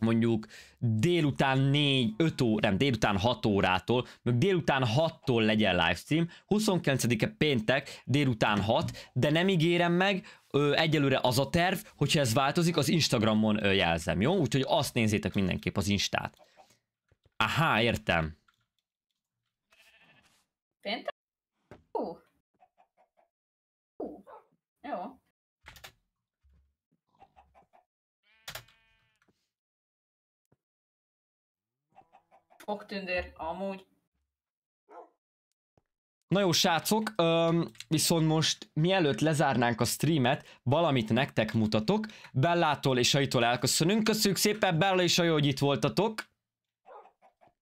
Speaker 1: mondjuk délután 4, 5 óra, nem, délután 6 órától, meg délután 6-tól legyen livestream, 29-e péntek, délután 6, de nem ígérem meg, ö, egyelőre az a terv, hogyha ez változik, az Instagramon ö, jelzem, jó? Úgyhogy azt nézzétek mindenképp az Instát. Aha, értem.
Speaker 2: Péntek? Hú.
Speaker 3: Hú. Jó. Fogtündér,
Speaker 2: amúgy.
Speaker 1: Na jó, srácok, viszont most mielőtt lezárnánk a streamet, valamit nektek mutatok. Bellától és Aitól elköszönünk. Köszönjük szépen, Bella és Ajó, hogy itt voltatok.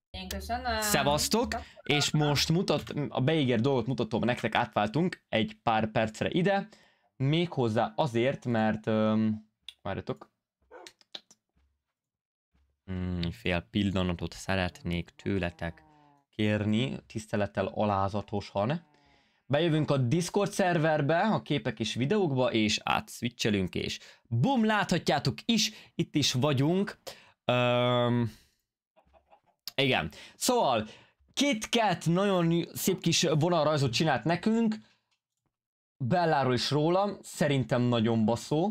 Speaker 2: Én köszönöm. Szevasztok,
Speaker 1: és most mutat, a beígért dolgot mutatom nektek, átváltunk egy pár percre ide. Méghozzá azért, mert... Um, várjatok. Mm, fél pillanatot szeretnék tőletek kérni, tisztelettel alázatosan. Bejövünk a Discord szerverbe, a képek és videókba, és átswitchelünk, és bum, láthatjátok is, itt is vagyunk. Um, igen. Szóval, két-két nagyon szép kis vonalrajzot csinált nekünk. Belláról is rólam, szerintem nagyon baszó.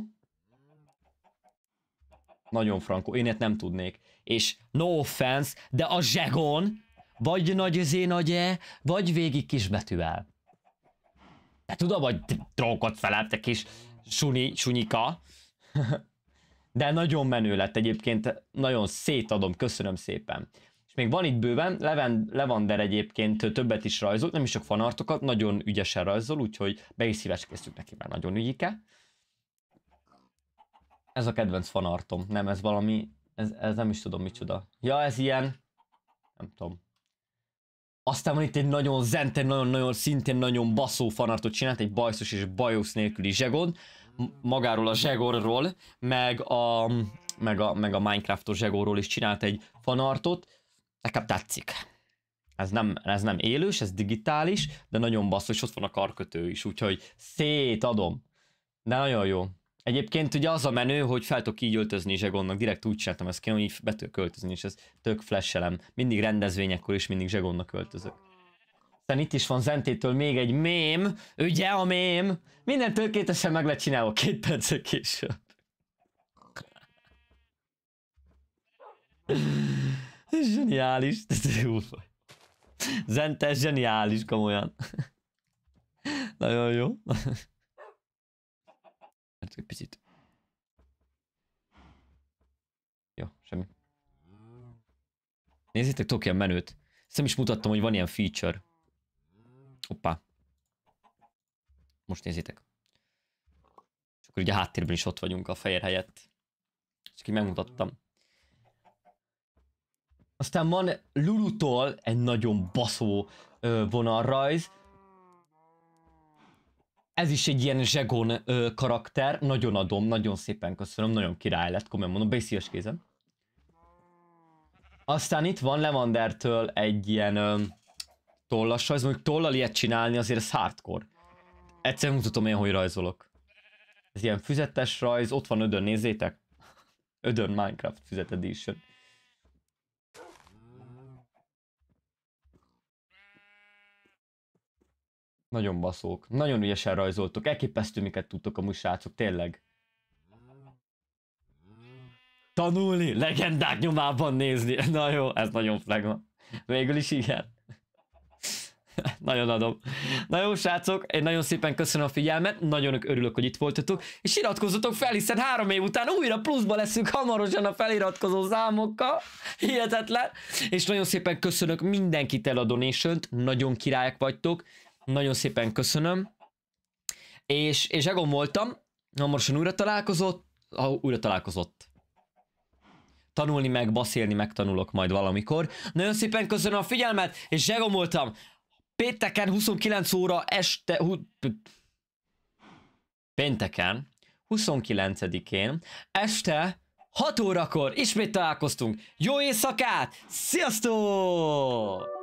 Speaker 1: Nagyon frankó, én ezt nem tudnék és no offense, de a zsegon, vagy nagy özé nagy e, vagy végig kisbetűvel. Te tudom, hogy trókot felett, te kis suni, sunyika. [laughs] De nagyon menő lett egyébként, nagyon szétadom, köszönöm szépen. És még van itt bőven, Levend, Levander egyébként többet is rajzolt, nem is csak fanartokat, nagyon ügyesen rajzol, úgyhogy be is szívecskéztük neki, mert nagyon ügyike. Ez a kedvenc fanartom, nem ez valami ez, ez nem is tudom micsoda. Ja, ez ilyen... Nem tudom. Aztán van itt egy nagyon zente, nagyon-nagyon szintén nagyon baszó fanartot csinált, egy bajszos és bajusz nélküli zsegon, magáról a zsegorról, meg a, meg a, meg a Minecraftos zsegorról is csinált egy fanartot. Nekem tetszik. Ez nem, ez nem élős, ez digitális, de nagyon basszos, ott van a karkötő is, úgyhogy szétadom. De nagyon jó. Egyébként ugye az a menő, hogy fel tudok így öltözni zsegonnak, direkt úgy csináltam ezt ki, hogy így be tudok öltözni, és ez tök flashelem. Mindig rendezvényekkor is mindig zsegonnak öltözök. Aztán itt is van Zentétől még egy mém, ugye a mém? Minden tökéletesen meg lehet csinálva két percet később. zseniális, ez jó Zente, ez zseniális, komolyan. Nagyon jó mert egy picit... Jó, semmi. Nézzétek, tudok ilyen menőt. Szem is mutattam, hogy van ilyen feature. Hoppá. Most nézzétek. És akkor ugye a háttérben is ott vagyunk a fehér helyett. Csak így megmutattam. Aztán van Lulutól egy nagyon baszó ö, vonalrajz, ez is egy ilyen zsegon ö, karakter, nagyon adom, nagyon szépen köszönöm, nagyon király lett, komolyan mondom, beszíves kézem. Aztán itt van Levandertől egy ilyen ö, tollas rajz, mondjuk tollal ilyet csinálni azért ez hardcore. Egyszer mutatom én, hogy rajzolok. Ez ilyen füzetes rajz, ott van ödön, nézzétek. ödön Minecraft füzet edition. Nagyon baszók. Nagyon ügyesen rajzoltok. Elképesztő, miket tudtok a srácok, tényleg. Tanulni, legendák nyomában nézni. [laughs] Na jó, ez nagyon flagma. Végül is igen. [laughs] nagyon adom. Na jó, srácok, én nagyon szépen köszönöm a figyelmet, nagyon örülök, hogy itt voltatok, és iratkozzatok fel, hiszen három év után újra pluszba leszünk hamarosan a feliratkozó számokkal. Hihetetlen. És nagyon szépen köszönök mindenkit el a donation -t. nagyon királyok vagytok. Nagyon szépen köszönöm. És, és Egon voltam, hamarosan újra találkozott, ah, újra találkozott. Tanulni meg, meg megtanulok majd valamikor. Nagyon szépen köszönöm a figyelmet, és Egon voltam. Pénteken 29 óra este... Pénteken 29-én este 6 órakor ismét találkoztunk. Jó éjszakát! Sziasztok!